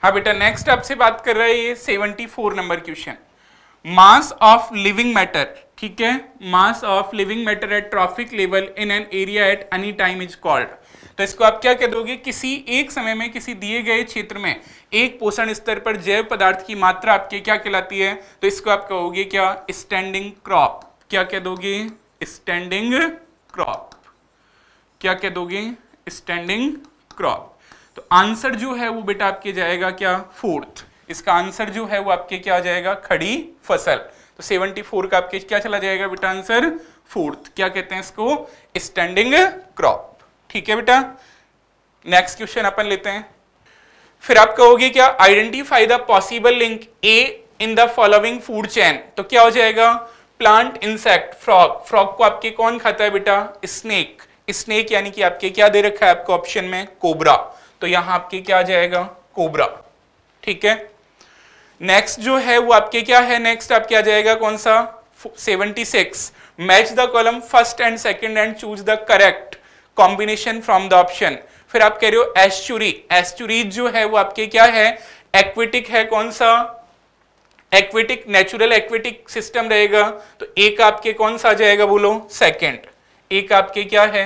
हाँ बेटा नेक्स्ट आपसे बात कर रहा है ये 74 number question mass of living matter ठीक है mass of living matter at trophic level in an area at any time is called तो इसको आप क्या कह दोगे किसी एक समय में किसी दिए गए क्षेत्र में एक पोषण स्तर पर जैव पदार्थ की मात्रा आपके क्या कहलाती है तो इसको आप कहोगे क्या स्टैंडिंग क्रॉप क्या कह दोगे स्टैंडिंग क्रॉप क्या कह दोगे स्टैंडिंग क्रॉप तो आंसर जो है वो बेटा आपके जाएगा क्या फोर्थ इसका आंसर जो है वो आपके क्या आ जाएगा खड़ी फसल तो 74 का आपके क्या चला जाएगा बेटा आंसर फोर्थ क्या कहते हैं इसको स्टैंडिंग क्रॉप ठीक है बेटा नेक्स्ट क्वेश्चन अपन लेते हैं फिर आप कहोगे क्या identify the possible link A in the following food chain तो क्या हो जाएगा प्लांट इंसेक्ट फ्रॉग फ्रॉग को आपके कौन खाता है बेटा स्नेक स्नेक यानी कि आपके क्या दे रखा है आपको ऑप्शन में कोबरा तो यहां आपके क्या आ जाएगा कोबरा ठीक है नेक्स्ट जो है वो आपके क्या है नेक्स्ट आपके आ जाएगा कौन सा 76 match the column first and second and choose the correct combination from the option फिर आप कह रहे हो एस्चुरी एस्चुरीज जो है वो आपके क्या है एक्विटिक है कौन सा एक्वेटिक नेचुरल एक्वेटिक सिस्टम रहेगा तो एक आपके कौन सा आ जाएगा बोलो सेकंड एक आपके क्या है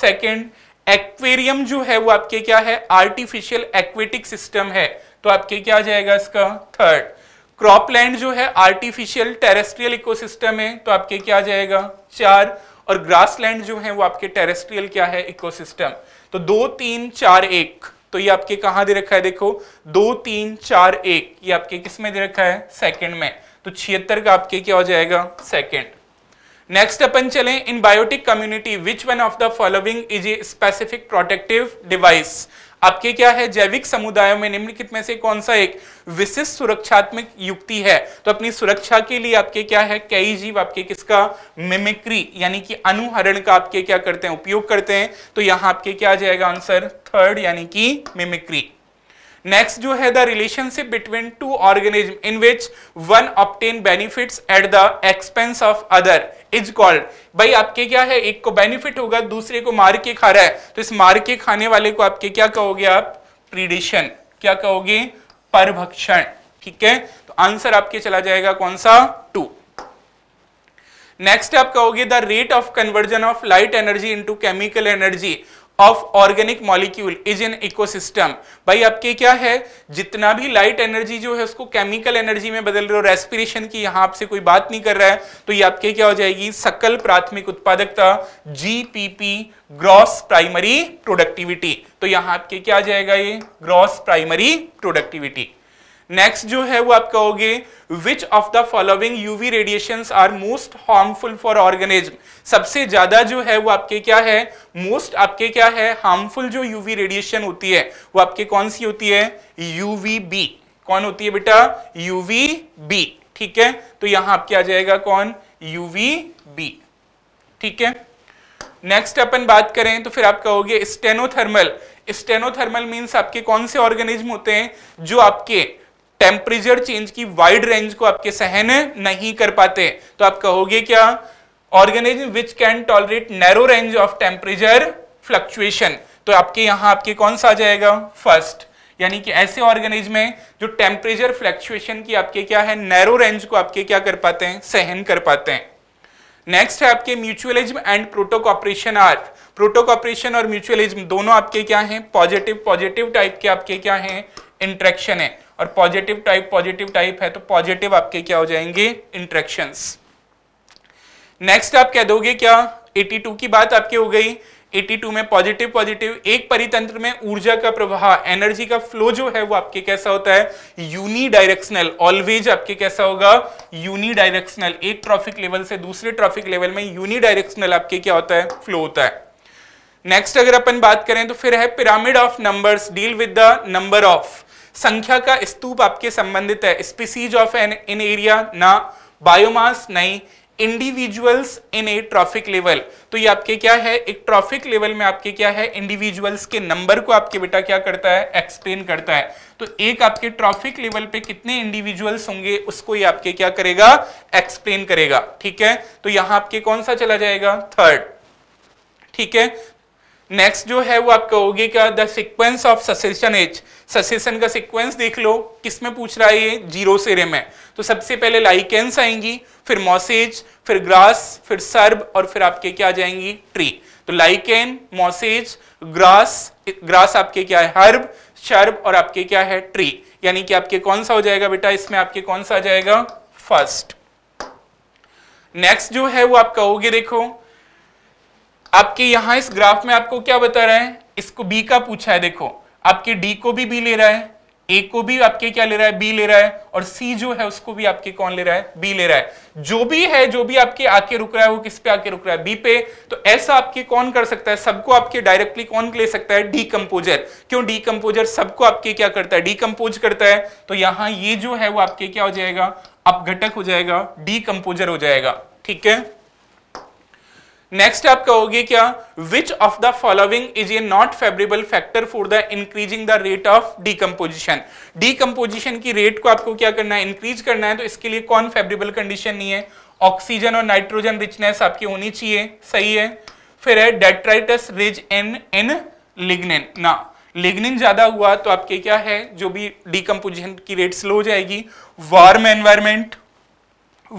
सेकंड एक्वेरियम जो है वो आपके क्या है आर्टिफिशियल एक्वेटिक सिस्टम है तो आपके क्या आ जाएगा इसका थर्ड क्रॉपलैंड जो है आर्टिफिशियल टेरेस्ट्रियल इकोसिस्टम है तो आपके क्या आ जाएगा चार और ग्रासलैंड जो है वो आपके टेरेस्ट्रियल क्या है इकोसिस्टम तो दो तीन चार एक तो ये आपके कहा दे रखा है देखो दो तीन चार एक ये आपके किस में दे रखा है सेकंड में तो छिहत्तर का आपके क्या हो जाएगा सेकंड नेक्स्ट अपन चलें in biotic community which one of the following is a specific protective device आपके क्या है जैविक समुदायों में निम्नलिखित में से कौन सा एक विशिष्ट सुरक्षात्मक युक्ति है तो अपनी सुरक्षा के लिए आपके क्या है कई जीव आपके किसका मिमिक्री यानी कि अनुहरण का आपके क्या करते हैं उपयोग करते हैं तो यहां आपके क्या आ जाएगा आंसर थर्ड यानी कि मिमिक्री नेक्स्ट जो है the relationship between two organism in which one obtain benefits at the expense of other is called भाई आपके क्या है एक को बेनिफिट होगा दूसरे को मार के खा रहा है तो इस मार के खाने वाले को आपके क्या कहोगे आप प्रीडिशन क्या कहोगे परभक्षण ठीक है तो आंसर आपके चला जाएगा कौन सा टू नेक्स्ट आप कहोगे the rate of conversion of light energy into chemical energy of organic molecule is in ecosystem भाई आपके क्या है जितना भी लाइट एनर्जी जो है उसको केमिकल एनर्जी में बदल रहे हो रेस्पिरेशन की यहां आपसे कोई बात नहीं कर रहा है तो ये आपके क्या हो जाएगी सकल प्राथमिक उत्पादकता जीपीपी ग्रॉस प्राइमरी प्रोडक्टिविटी तो यहां आपके क्या आ जाएगा ये ग्रॉस प्राइमरी प्रोडक्टिविटी नेक्स्ट जो है वो आप कहोगे which of the following UV radiation are most harmful for organism सबसे ज्यादा जो है वो आपके क्या है मोस्ट आपके क्या है हार्मफुल जो यूवी रेडिएशन होती है वो आपके कौन सी होती है यूवी बी कौन होती है बेटा यूवी बी ठीक है तो यहां आपके आ जाएगा कौन यूवी बी ठीक है नेक्स्ट अपन बात करें तो फिर आप कहोगे स्टेनोथर्मल स्टेनोथर्मल मीन्स आपके कौन से ऑर्गेनिज्म होते हैं जो आपके टेम्परेचर चेंज की वाइड रेंज को आपके सहन नहीं कर पाते तो आप कहोगे क्या organism which can tolerate narrow range of temperature fluctuation तो आपके यहां आपके कौन सा आ जाएगा फर्स्ट यानी कि ऐसे ऑर्गेनिज्म है जो टेम्परेचर फ्लक्चुएशन की आपके क्या है नैरो रेंज को आपके क्या कर पाते हैं सहन कर पाते हैं नेक्स्ट है आपके mutualism and protocooperation are protocooperation और म्यूचुअलिज्म दोनों आपके क्या हैं पॉजिटिव पॉजिटिव टाइप के आपके क्या हैं इंट्रेक्शन है और पॉजिटिव टाइप पॉजिटिव टाइप है तो पॉजिटिव आपके क्या हो जाएंगे इंट्रेक्शन नेक्स्ट आप कह दोगे क्या 82 की बात आपकी हो गई 82 में पॉजिटिव पॉजिटिव एक परितंत्र में ऊर्जा का प्रवाह एनर्जी का फ्लो जो है वो आपके कैसा होता है यूनी डायरेक्शनल ऑलवेज आपके कैसा होगा यूनी डायरेक्शनल एक ट्रॉफिक लेवल से दूसरे ट्रॉफिक लेवल में यूनी डायरेक्शनल आपके क्या होता है फ्लो होता है नेक्स्ट अगर अपन बात करें तो फिर है pyramid of numbers deal with the number of संख्या का स्तूप आपके संबंधित है species of an in area ना बायोमास नहीं individuals in a trophic level तो ये आपके क्या है एक ट्रॉफिक लेवल में आपके क्या है इंडिविजुअल्स के नंबर को आपके बेटा क्या करता है एक्सप्लेन करता है तो एक आपके ट्रॉफिक लेवल पे कितने इंडिविजुअल्स होंगे उसको ये आपके क्या करेगा एक्सप्लेन करेगा ठीक है तो यहां आपके कौन सा चला जाएगा थर्ड ठीक है नेक्स्ट जो है वो आपका होगी क्या the sequence of succession as succession का सीक्वेंस देख लो किस में पूछ रहा है ये जीरो सिरे में तो सबसे पहले लाइकेंस आएंगी फिर मॉसेज फिर ग्रास फिर सर्ब और फिर आपके क्या आ जाएंगी ट्री तो लाइकेन मॉसेज ग्रास ग्रास आपके क्या है हर्ब शर्ब और आपके क्या है ट्री यानी कि आपके कौन सा हो जाएगा बेटा इसमें आपके कौन सा आ जाएगा फर्स्ट नेक्स्ट जो है वो आप कहोगे देखो आपके यहां इस ग्राफ में आपको क्या बता रहे हैं इसको बी का पूछा है देखो आपके डी को भी बी ले रहा है ए को भी आपके क्या ले रहा है बी ले रहा है और सी जो है उसको भी आपके कौन ले रहा है बी ले रहा है जो भी है जो भी आपके आके रुक रहा है वो किस पे आके रुक रहा है बी पे तो ऐसा आपके कौन कर सकता है सबको आपके डायरेक्टली कौन ले सकता है डी कंपोजर क्यों डी कंपोजर सबको आपके क्या करता है डी कंपोज करता है तो यहां ये जो है वो आपके क्या हो जाएगा अपघटक हो जाएगा डी कंपोजर हो जाएगा ठीक है नेक्स्ट आपका कहोगे क्या which of the following is a not favourable factor for the increasing the rate of decomposition decomposition की रेट को आपको क्या करना है इंक्रीज करना है तो इसके लिए कौन फेवरेबल कंडीशन नहीं है ऑक्सीजन और नाइट्रोजन रिचनेस आपकी होनी चाहिए सही है फिर है detritus rich in in lignin ना लिग्निन ज्यादा हुआ तो आपके क्या है जो भी डीकम्पोजिशन की रेट स्लो हो जाएगी वार्म एनवायरमेंट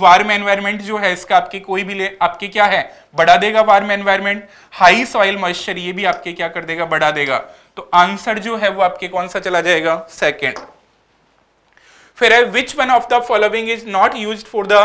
वार्म एनवायरमेंट जो है इसका आपके कोई भी ले आपके क्या है बढ़ा देगा warm environment high soil moisture ये भी आपके क्या कर देगा बढ़ा देगा तो आंसर जो है वो आपके कौन सा चला जाएगा सेकेंड फिर है which one of the following is not use for the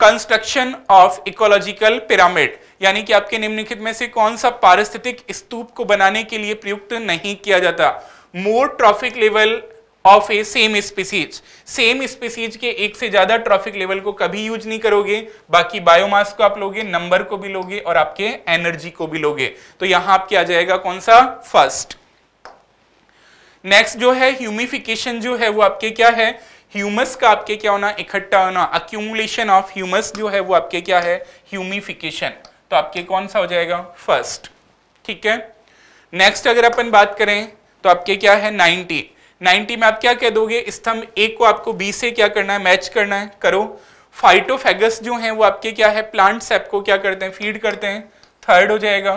construction of ecological pyramid यानी कि आपके निम्नलिखित में से कौन सा पारिस्थितिक स्तूप को बनाने के लिए प्रयुक्त नहीं किया जाता more trophic level of a same species same species के एक से ज्यादा ट्रॉफिक लेवल को कभी यूज नहीं करोगे बाकी बायोमास को आप लोगे नंबर को भी लोगे और आपके एनर्जी को भी लोगे तो यहां आपके आ जाएगा कौन सा फर्स्ट नेक्स्ट जो है ह्यूमिफिकेशन जो है वो आपके क्या है ह्यूमस का आपके क्या होना इकट्ठा होना अक्यूमुलेशन ऑफ ह्यूमस जो है वो आपके क्या है ह्यूमिफिकेशन तो आपके कौन सा हो जाएगा फर्स्ट ठीक है नेक्स्ट अगर अपन बात करें तो आपके क्या है नाइनटी 90 में आप क्या कह दोगे स्तंभ ए को आपको बी से क्या करना है मैच करना है करो फाइटोफेगस जो है वो आपके क्या है प्लांट्स आपको क्या करते हैं फीड करते हैं थर्ड हो जाएगा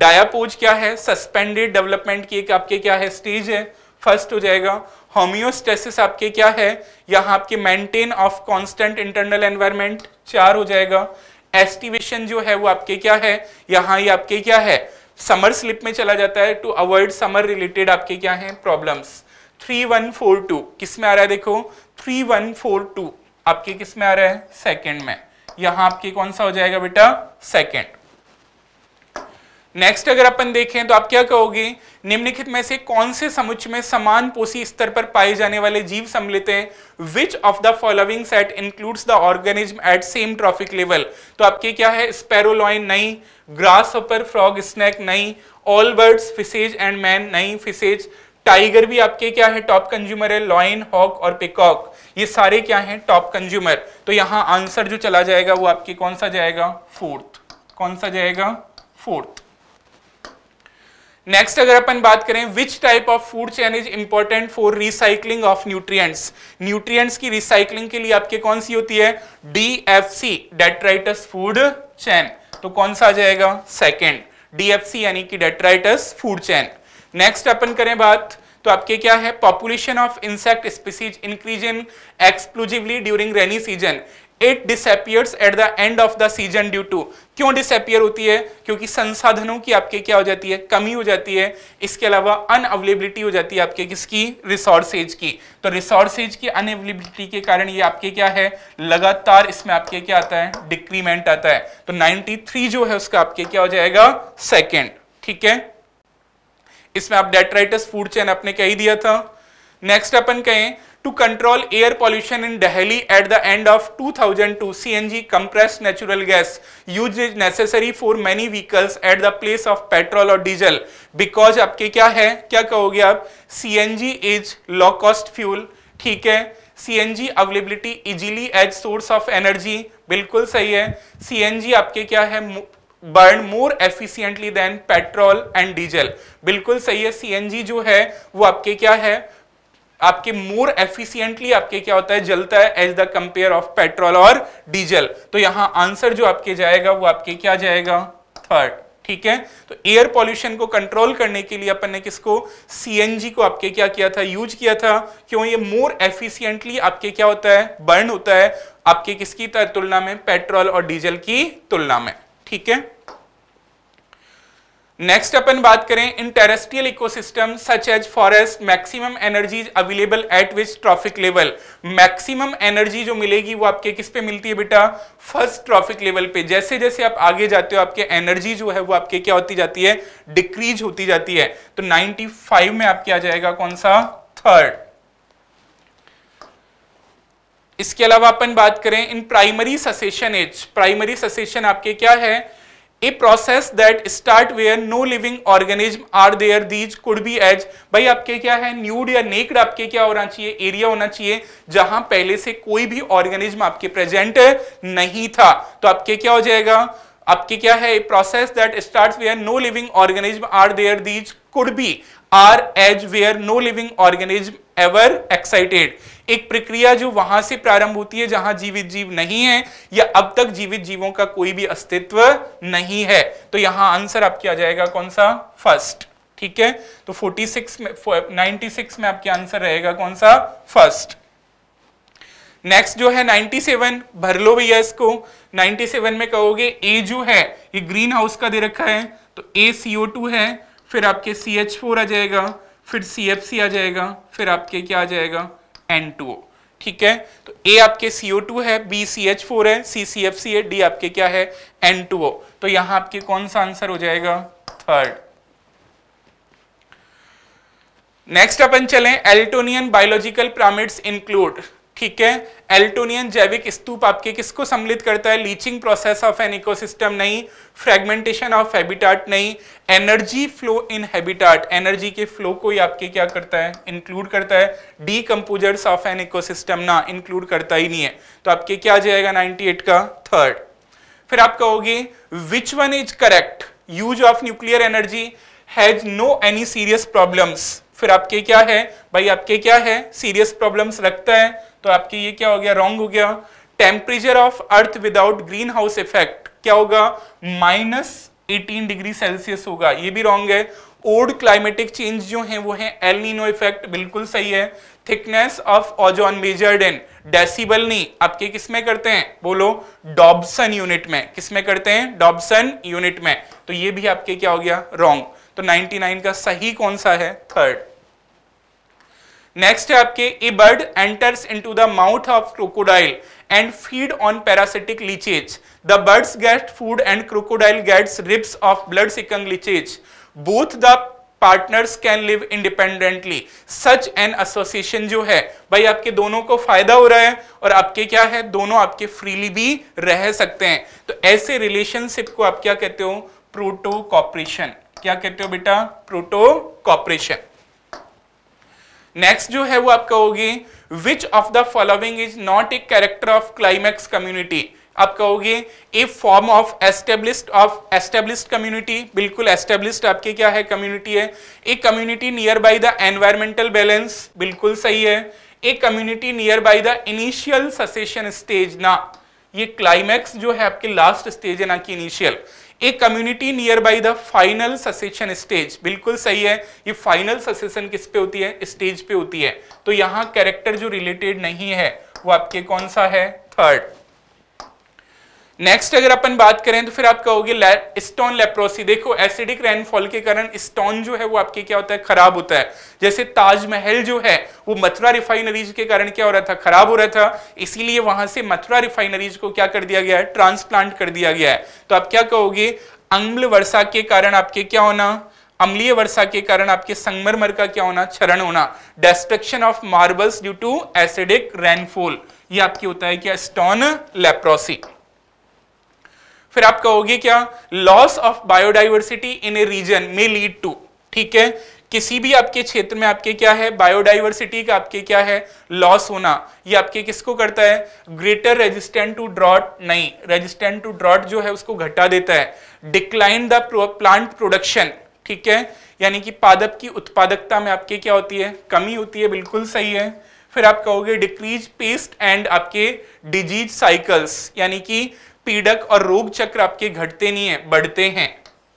डायापोज क्या है सस्पेंडेड डेवलपमेंट की एक आपके क्या है स्टेज है फर्स्ट हो जाएगा होम्योस्टेसिस आपके क्या है यहाँ आपके maintain of constant internal environment चार हो जाएगा एस्टिवेशन जो है वो आपके क्या है यहाँ ये आपके क्या है समर स्लिप में चला जाता है टू अवॉइड समर रिलेटेड आपके क्या है problems three one four two किस में आ रहा है देखो थ्री वन फोर टू आपके किस में आ रहा है सेकेंड में यहां आपके कौन सा हो जाएगा बेटा सेकेंड नेक्स्ट अगर अपन देखें तो आप क्या कहोगे निम्नलिखित में से कौन से समुच में समान पोषी स्तर पर पाए जाने वाले जीव सम्मिलित हैं which of the following set includes the organism at same trophic level तो आपके क्या है स्पेरोलॉइन नहीं ग्रास हॉपर फ्रॉग स्नैक नहीं all birds fishes and man नहीं फिसेज टाइगर भी आपके क्या है टॉप कंज्यूमर है लॉइन हॉक और पिकॉक ये सारे क्या हैं टॉप कंज्यूमर तो यहाँ आंसर जो चला जाएगा वो आपके कौन सा जाएगा फोर्थ कौन सा जाएगा फोर्थ नेक्स्ट अगर अपन बात करें which type of food chain is important for recycling of nutrients nutrients की रिसाइकलिंग के लिए आपके कौन सी होती है डीएफसी डेट्राइटस फूड चैन तो कौन सा आ जाएगा सेकेंड डीएफसी यानी कि डेट्राइटस फूड चैन नेक्स्ट अपन करें बात तो आपके क्या है population of insect species increase in exclusively during rainy season it disappears at the end of the season due to क्यों डिसअपियर होती है क्योंकि संसाधनों की आपके क्या हो जाती है कमी हो जाती है इसके अलावा अनअवेलेबिलिटी हो जाती है आपके किसकी रिसोर्सेज की तो रिसोर्सेज की अनअवेलेबिलिटी के कारण ये आपके क्या है लगातार इसमें आपके क्या आता है डिक्रीमेंट आता है तो 93 जो है उसका आपके क्या हो जाएगा सेकेंड ठीक है इसमें आप डेट्राइटस फूड चेन आपने कह ही दिया था नेक्स्ट अपन कहें to control air pollution in Delhi at the end of 2002 CNG compressed natural gas use is necessary for many vehicles at the place of petrol और डीजल बिकॉज आपके क्या है क्या कहोगे आप CNG is low cost fuel ठीक है CNG availability easily as source of energy बिल्कुल सही है सीएनजी आपके क्या है burn more efficiently than petrol and diesel बिल्कुल सही है सीएनजी जो है वो आपके क्या है आपके मोर एफिशियंटली आपके क्या होता है जलता है as the compare of petrol और डीजल तो यहां आंसर जो आपके जाएगा वो आपके क्या जाएगा थर्ड ठीक है तो एयर पॉल्यूशन को कंट्रोल करने के लिए अपन ने किसको सीएनजी को आपके क्या किया था यूज किया था क्यों ये मोर एफिशिएंटली आपके क्या होता है बर्न होता है आपके किसकी तुलना में पेट्रोल और डीजल की तुलना में ठीक है नेक्स्ट अपन बात करें in terrestrial ecosystem such as forest maximum energy available at which trophic level maximum energy जो मिलेगी वो आपके किस पे मिलती है बेटा फर्स्ट ट्रॉफिक लेवल पे जैसे जैसे आप आगे जाते हो आपके एनर्जी जो है वो आपके क्या होती जाती है डिक्रीज होती जाती है तो नाइनटी में आपके आ जाएगा कौन सा थर्ड इसके अलावा अपन बात करें in primary succession as primary succession आपके क्या है a process that start where no living organism are there these could be as भाई आपके क्या है न्यूड या नेक्ड आपके क्या होना चाहिए एरिया होना चाहिए जहां पहले से कोई भी ऑर्गेनिज्म आपके प्रेजेंट नहीं था तो आपके क्या हो जाएगा आपके क्या है process that start where no living organism are there these could be areas where no living organism ever excited एक प्रक्रिया जो वहां से प्रारंभ होती है जहां जीवित जीव नहीं है या अब तक जीवित जीवों का कोई भी अस्तित्व नहीं है तो यहां आंसर आपके आ जाएगा कौन सा फर्स्ट ठीक है तो 46 में 96 में आपके आंसर रहेगा कौन सा फर्स्ट नेक्स्ट जो है 97 भर लो भैया इसको 97 में कहोगे ए जो है ये ग्रीन हाउस का दे रखा है तो ए टू है फिर आपके फोर आ जाएगा फिर सी आ जाएगा फिर आपके क्या आ जाएगा एन टू ओ ठीक है तो ए आपके CO2 है बी सी एच फोर है सी सी एफ सी है डी आपके क्या है एन टू ओ तो यहां आपके कौन सा आंसर हो जाएगा थर्ड नेक्स्ट अपन चले एल्टोनियन बायोलॉजिकल प्रामिड्स इंक्लूड ठीक है एल्टोनियन जैविक स्तूप आपके किसको सम्मिलित करता है leaching process of an ecosystem नहीं फ्रेगमेंटेशन ऑफ हैबिटाट नहीं energy flow in habitat energy के फ्लो को ही आपके क्या करता है इंक्लूड करता है डीकम्पोजर्स ऑफ एन इकोसिस्टम ना इंक्लूड करता ही नहीं है तो आपके क्या आ जाएगा 98 का थर्ड फिर आप कहोगे which one is correct use of nuclear energy has no any serious problems फिर आपके क्या है भाई आपके क्या है सीरियस प्रॉब्लम्स रखता है तो आपके ये क्या हो गया रॉन्ग हो गया temperature of earth without greenhouse effect क्या होगा माइनस एटीन डिग्री सेल्सियस होगा ये भी रॉन्ग है ओल्ड क्लाइमेटिक चेंज जो है वो है एल नीनो इफेक्ट बिल्कुल सही है thickness of ozone measured in decibel नहीं आपके किसमें करते हैं बोलो डॉब्सन यूनिट में किसमें करते हैं डॉब्सन यूनिट में तो ये भी आपके क्या हो गया रॉन्ग तो 99 का सही कौन सा है थर्ड नेक्स्ट है आपके a bird enters into the mouth of crocodile and feed on parasitic leeches the birds get food and crocodile gets rips of blood sucking leeches both the partners can live independently such an association जो है भाई आपके दोनों को फायदा हो रहा है और आपके क्या है दोनों आपके फ्रीली भी रह सकते हैं तो ऐसे रिलेशनशिप को आप क्या कहते हो प्रोटो कॉपरेशन क्या कहते हो बेटा प्रोटो कॉपरेशन नेक्स्ट जो है वो आप कहोगे which of the following is not a character of climax community आप कहोगे a form of established of established community बिल्कुल एस्टेब्लिस्ट आपके क्या है कम्युनिटी है a community near by the environmental balance बिल्कुल सही है a community near by the initial succession stage ना ये क्लाइमैक्स जो है आपके लास्ट स्टेज है ना कि initial a community near by the final succession stage बिल्कुल सही है ये फाइनल ससेशन किस पे होती है स्टेज पे होती है तो यहां कैरेक्टर जो रिलेटेड नहीं है वो आपके कौन सा है थर्ड नेक्स्ट अगर अपन बात करें तो फिर आप कहोगे स्टोन लेप्रोसी देखो एसिडिक रेनफॉल के कारण स्टोन जो है वो आपके क्या होता है खराब होता है जैसे ताजमहल जो है वो मथुरा रिफाइनरीज के कारण क्या हो रहा था खराब हो रहा था इसीलिए वहां से मथुरा रिफाइनरीज को क्या कर दिया गया है ट्रांसप्लांट कर दिया गया है तो आप क्या कहोगे अम्ल वर्षा के कारण आपके क्या होना अम्लीय वर्षा के कारण आपके संगमरमर का क्या होना क्षरण होना destruction of marbles due to acidic rainfall ये आपके होता है क्या स्टोन लेप्रोसी फिर आप कहोगे क्या loss of biodiversity in a region में लीड टू ठीक है किसी भी आपके क्षेत्र में आपके क्या है बायोडाइवर्सिटी का आपके क्या है लॉस होना ये आपके किसको करता है ग्रेटर रेजिस्टेंट टू ड्रॉट नहीं रेजिस्टेंट टू ड्रॉट जो है उसको घटा देता है डिक्लाइन द प्लांट प्रोडक्शन ठीक है यानी कि पादप की उत्पादकता में आपके क्या होती है कमी होती है बिल्कुल सही है फिर आप कहोगे डिक्रीज पेस्ट एंड आपके डिजीज साइकिल्स यानी कि पीड़क और रोग चक्र आपके घटते नहीं है बढ़ते हैं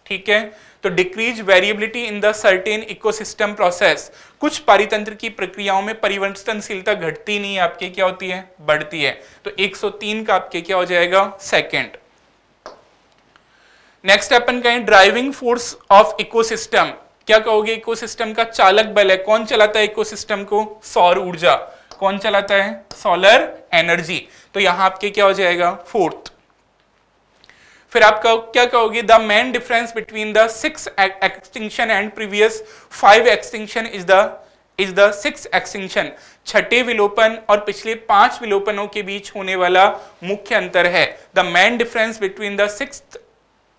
ठीक है तो decrease variability in the certain ecosystem process कुछ पारितंत्र की प्रक्रियाओं में परिवर्तनशीलता घटती नहीं है आपके क्या होती है बढ़ती है तो 103 का आपके क्या हो जाएगा सेकेंड नेक्स्ट अपन कहें ड्राइविंग फोर्स ऑफ इकोसिस्टम क्या कहोगे इकोसिस्टम का चालक बल है कौन चलाता है इकोसिस्टम को सौर ऊर्जा कौन चलाता है सोलर एनर्जी तो यहां आपके क्या हो जाएगा फोर्थ फिर आप कहो, क्या कहोगे the main difference between the six extinction and previous five extinction is the is the six extinction छठे विलोपन और पिछले पांच विलोपनों के बीच होने वाला मुख्य अंतर है the main difference between the six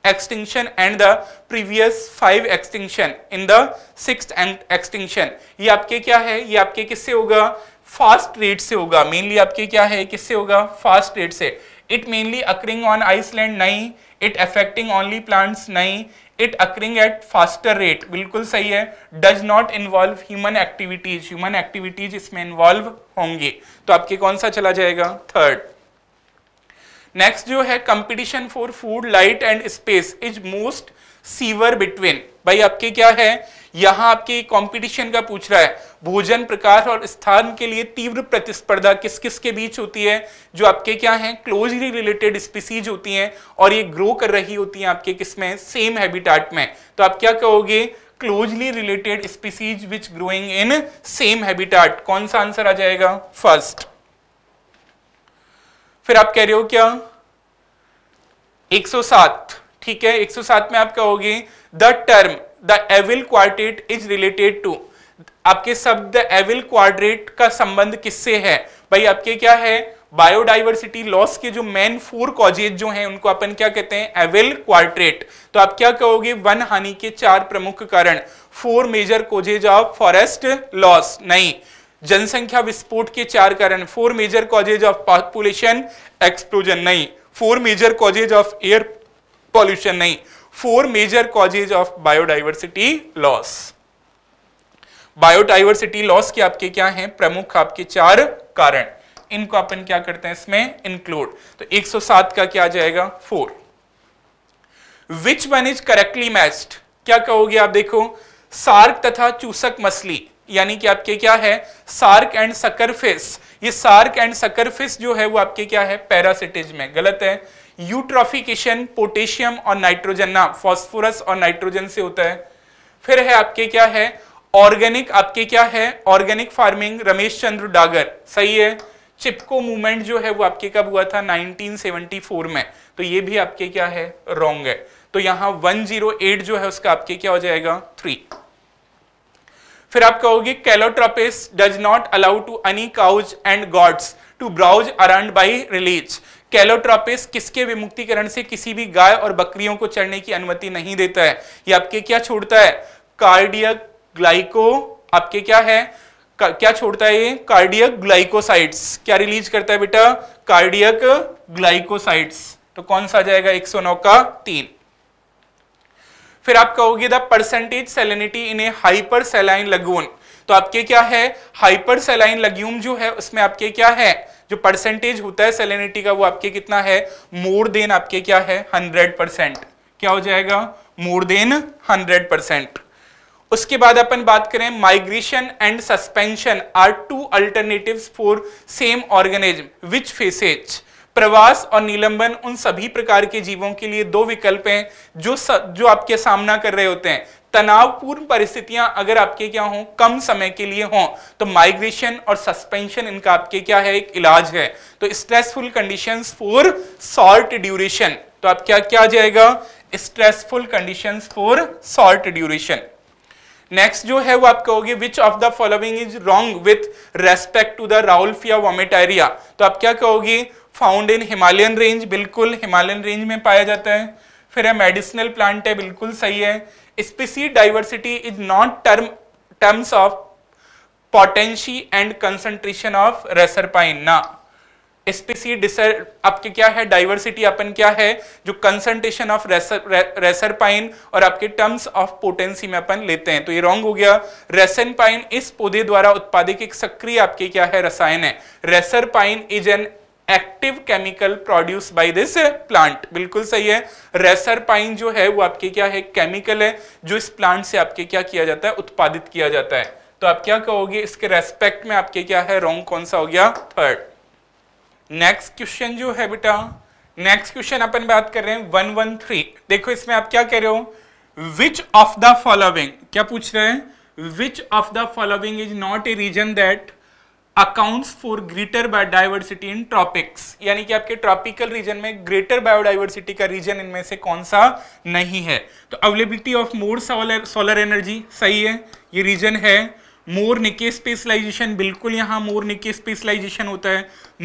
extinction and the previous five extinction in the six extinction ये आपके क्या है ये आपके किससे होगा फास्ट रेट से होगा मेनली आपके क्या है किससे होगा फास्ट रेट से it mainly occurring on island नहीं इट अफेक्टिंग ओनली प्लांट्स नहीं it occurring at faster rate बिल्कुल सही है does not involve human activities human activities इसमें इन्वॉल्व होंगे तो आपके कौन सा चला जाएगा थर्ड नेक्स्ट जो है competition for food light and space is most severe between भाई आपके क्या है यहां आपके कंपटीशन का पूछ रहा है भोजन प्रकार और स्थान के लिए तीव्र प्रतिस्पर्धा किस किस के बीच होती है जो आपके क्या है क्लोजली रिलेटेड स्पीसीज होती हैं और ये ग्रो कर रही होती हैं आपके किसमें सेम हैबिटाट में तो आप क्या कहोगे closely related species which growing in same habitat कौन सा आंसर आ जाएगा फर्स्ट फिर आप कह रहे हो क्या 107 ठीक है 107 में आप कहोगे the term the evil quartet is related to आपके शब्द एविल क्वाड्रेट का संबंध किससे है भाई आपके क्या है बायोडाइवर्सिटी लॉस के जो मेन फोर कॉजेज जो हैं उनको अपन क्या कहते हैं एविल क्वार्ट्रेट तो आप क्या कहोगे वन हानि के चार प्रमुख कारण four major causes of forest loss नहीं जनसंख्या विस्फोट के चार कारण four major causes of population explosion नहीं four major causes of air pollution नहीं four major causes of biodiversity loss biodiversity loss के आपके क्या हैं प्रमुख आपके चार कारण इनको अपन क्या करते हैं इसमें इंक्लूड तो 107 का क्या आ जाएगा four which one is correctly matched क्या कहोगे आप देखो सार्क तथा चूसक मछली यानी कि आपके क्या है सार्क एंड सकरफिस ये सार्क एंड सकरफिस जो है वो आपके क्या है पैरासिटिज में गलत है यूट्रॉफिकेशन पोटेशियम और नाइट्रोजन ना फॉस्फोरस और नाइट्रोजन से होता है फिर है आपके क्या है ऑर्गेनिक आपके क्या है ऑर्गेनिक फार्मिंग रमेश चंद्र डागर सही है चिपको मूवमेंट जो है वो आपके कब हुआ था 1974 में तो ये भी आपके क्या है रॉन्ग है तो यहां 108 जो है उसका आपके क्या हो जाएगा थ्री फिर आप कहोगे calotropis does not allow to any cows and goats to browse around by release calotropis किसके विमुक्तिकरण से किसी भी गाय और बकरियों को चढ़ने की अनुमति नहीं देता है ये आपके क्या छोड़ता है कार्डियक ग्लाइको आपके क्या है क्या छोड़ता है ये कार्डियक ग्लाइकोसाइट्स क्या रिलीज करता है बेटा कार्डियक ग्लाइकोसाइट्स तो कौन सा आ जाएगा नौ का तीन फिर आप कहोगे the percentage salinity in a hypersaline lagoon तो आपके क्या है हाइपर सेलाइन लग्यूम जो है उसमें आपके क्या है जो परसेंटेज होता है सेलिनिटी का वो आपके कितना है मोर देन आपके क्या है हंड्रेड परसेंट क्या हो जाएगा मोर देन हंड्रेड परसेंट उसके बाद अपन बात करें migration and suspension are two alternatives for same organism which faces प्रवास और निलंबन उन सभी प्रकार के जीवों के लिए दो विकल्प हैं जो स, जो आपके सामना कर रहे होते हैं तनावपूर्ण परिस्थितियां अगर आपके क्या हो कम समय के लिए हो तो माइग्रेशन और सस्पेंशन इनका आपके क्या है एक इलाज है तो stressful conditions for short duration तो आप क्या क्या आ जाएगा stressful conditions for short duration next जो है वो आप कहोगे which of the following is wrong with respect to the rauwolfia vomitoria तो आप क्या कहोगे फाउंड इन हिमालयन रेंज बिल्कुल हिमालयन रेंज में पाया जाता है फिर है मेडिसिनल प्लांट है बिल्कुल सही है species diversity is not term terms of potency and concentration of reserpine ना स्पीसी आपके क्या है डाइवर्सिटी अपन क्या है जो कंसंट्रेशन ऑफ रेसर पाइन और आपके टर्म्स ऑफ पोटेंसी में अपन लेते हैं तो ये रॉन्ग हो गया रेसन पाइन इस पौधे द्वारा उत्पादित एक सक्रिय आपके क्या है रसायन है reserpine is an active chemical produce by this plant बिल्कुल सही है रेसर पाइन जो है वो आपके क्या है केमिकल है जो इस प्लांट से आपके क्या किया जाता है उत्पादित किया जाता है तो आप क्या कहोगे इसके रेस्पेक्ट में आपके क्या है रॉन्ग कौन सा हो गया थर्ड नेक्स्ट क्वेश्चन जो है बेटा नेक्स्ट क्वेश्चन अपन बात कर रहे हैं वन देखो इसमें आप क्या कह रहे हो विच ऑफ द फॉलोविंग क्या पूछ रहे हैं which of the following is not a reason that accounts for greater biodiversity in tropics यानी कि आपके ट्रॉपिकल रीजन में ग्रेटर बायोडाइवर्सिटी का रीजन इनमें से कौन सा नहीं है तो availability of more solar solar energy सही है ये रीजन है मोर निके स्पेशलाइजेशन बिल्कुल यहाँ मोर निके स्पेशलाइजेशन होता है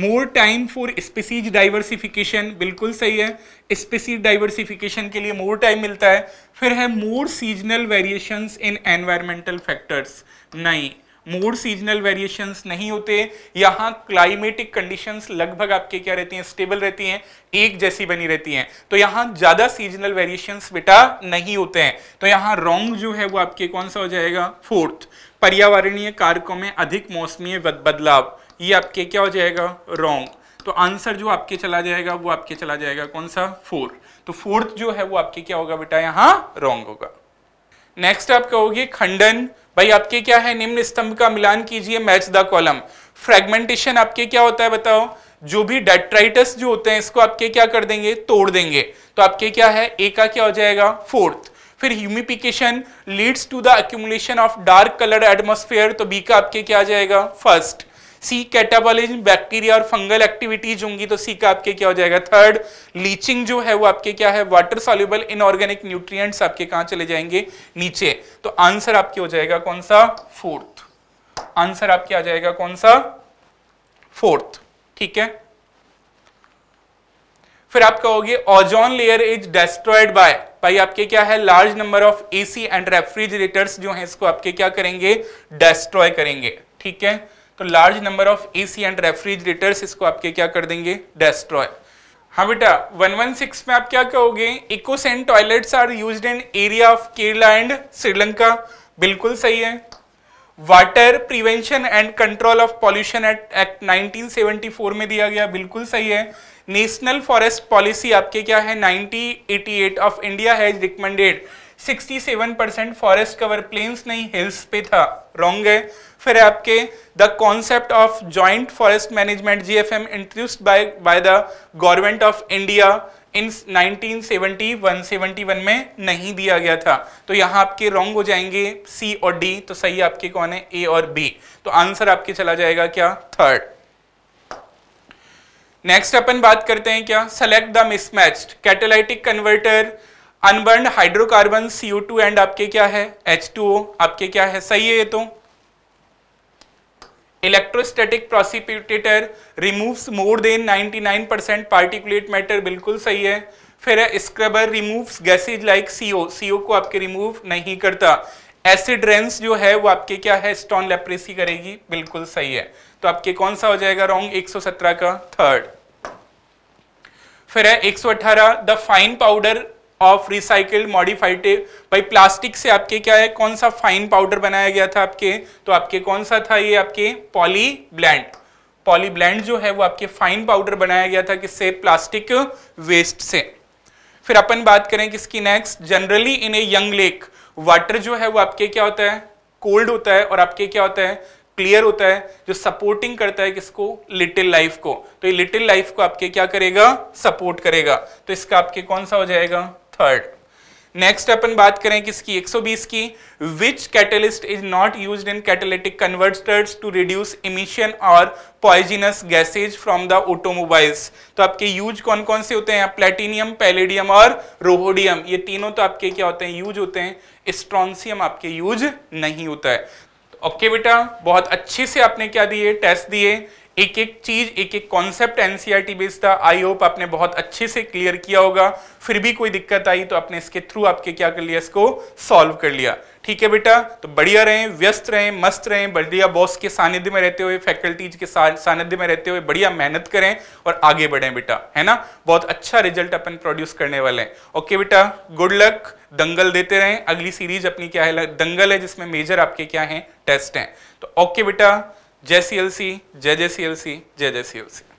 more time for species diversification बिल्कुल सही है स्पेसीज डाइवर्सिफिकेशन के लिए मोर टाइम मिलता है फिर है more seasonal variations in environmental factors नहीं मोर सीजनल वेरिएशंस नहीं होते यहाँ क्लाइमेटिक कंडीशंस लगभग आपके क्या रहती हैं स्टेबल रहती हैं एक जैसी बनी रहती हैं तो यहाँ ज़्यादा सीजनल वेरिएशंस बेटा नहीं होते हैं तो यहाँ रॉन्ग जो है वो आपके कौन सा हो जाएगा फोर्थ पर्यावरणीय कारकों में अधिक मौसमी बदलाव ये आपके क्या हो जाएगा रॉन्ग तो आंसर जो आपके चला जाएगा वो आपके चला जाएगा कौन सा फोर तो फोर्थ जो है वो आपके क्या होगा बेटा यहाँ रॉन्ग होगा नेक्स्ट आप कहोगे खंडन भाई आपके क्या है निम्न स्तंभ का मिलान कीजिए मैच द कॉलम फ्रेगमेंटेशन आपके क्या होता है बताओ जो भी डेट्राइटस जो होते हैं इसको आपके क्या कर देंगे तोड़ देंगे तो आपके क्या है ए का क्या हो जाएगा फोर्थ फिर humification leads to the accumulation of dark colour atmosphere तो बी का आपके क्या आ जाएगा फर्स्ट सी कैटाबॉलिज्म बैक्टीरिया और फंगल एक्टिविटीज होंगी तो सी का आपके क्या हो जाएगा थर्ड लीचिंग जो है वो आपके क्या है वाटर सॉल्यूबल इनऑर्गेनिक न्यूट्रिएंट्स आपके कहां चले जाएंगे नीचे तो आंसर आपके हो जाएगा कौन सा फोर्थ आंसर आपके आ जाएगा कौन सा फोर्थ ठीक है फिर आप कहोगे ozone layer is destroyed by भाई आपके क्या है large number of AC and refrigerators जो हैं इसको आपके क्या करेंगे डेस्ट्रॉय करेंगे ठीक है तो large number of AC and refrigerators इसको आपके क्या कर देंगे डेस्ट्रॉय हाँ बेटा 116 में आप क्या कहोगे ecosan toilets are used in area of Kerala and Sri Lanka बिल्कुल सही है water prevention and control of pollution act act 1974 में दिया गया बिल्कुल सही है नेशनल फॉरेस्ट पॉलिसी आपके क्या है 1988 of India has recommended 67 percent forest cover plains नहीं हिल्स पे था रॉन्ग है फिर आपके the concept of joint forest management G GFM introduced by by the government of India in 1971 71 में नहीं दिया गया था तो यहाँ आपके रॉन्ग हो जाएंगे सी और डी तो सही आपके कौन है ए और बी तो आंसर आपके चला जाएगा क्या थर्ड नेक्स्ट अपन बात करते हैं क्या select the mismatched catalytic converter unburnt hydrocarbon CO two and आपके क्या है एच टू ओ आपके क्या है सही है ये तो electrostatic precipitator removes more than 99 percent particulate matter बिल्कुल सही है फिर है scrubber removes gases like CO CO को आपके रिमूव नहीं करता एसिड रेंस जो है वो आपके क्या है स्टोन लेप्रेसी करेगी बिल्कुल सही है तो आपके कौन सा हो जाएगा रॉन्ग 117 का थर्ड फिर है 118 the fine powder of recycled modified भाई प्लास्टिक से आपके क्या है कौन सा फाइन पाउडर बनाया गया था आपके तो आपके कौन सा था ये आपके पॉली ब्लैंड पॉली ब्लैंड जो है वो आपके फाइन पाउडर बनाया गया था किससे प्लास्टिक वेस्ट से फिर अपन बात करें किसकी next generally in a young lake water जो है वो आपके क्या होता है कोल्ड होता है और आपके क्या होता है क्लियर होता है जो सपोर्टिंग करता है किसको लिटिल लाइफ को तो ये लिटिल लाइफ को आपके क्या करेगा सपोर्ट करेगा तो इसका आपके कौन सा हो जाएगा थर्ड नेक्स्ट अपन बात करें किसकी 120 की which catalyst is not use in catalytic converters to reduce emission और poisonous gases from the automobiles तो आपके यूज कौन कौन से होते हैं प्लेटिनियम पैलेडियम और रोहोडियम ये तीनों तो आपके क्या होते हैं यूज होते हैं स्ट्रॉन्सियम आपके यूज नहीं होता है ओके okay बेटा बहुत अच्छे से आपने क्या दिए टेस्ट दिए एक एक चीज एक एक कॉन्सेप्ट एनसीईआरटी बेस्ड था आई होप आपने बहुत अच्छे से क्लियर किया होगा फिर भी कोई दिक्कत आई तो आपने इसके थ्रू आपके क्या कर लिया इसको सॉल्व कर लिया ठीक है बेटा तो बढ़िया रहें व्यस्त रहें मस्त रहें बढ़िया बॉस के सानिध्य में रहते हुए फैकल्टीज के सानिध्य में रहते हुए बढ़िया मेहनत करें और आगे बढ़ें बेटा है ना बहुत अच्छा रिजल्ट अपन प्रोड्यूस करने वाले हैं ओके बेटा गुड लक दंगल देते रहें अगली सीरीज अपनी क्या है दंगल है जिसमें मेजर आपके क्या है टेस्ट है तो ओके बेटा जय सी एल सी जय जय सी एल सी जय जय सी एल सी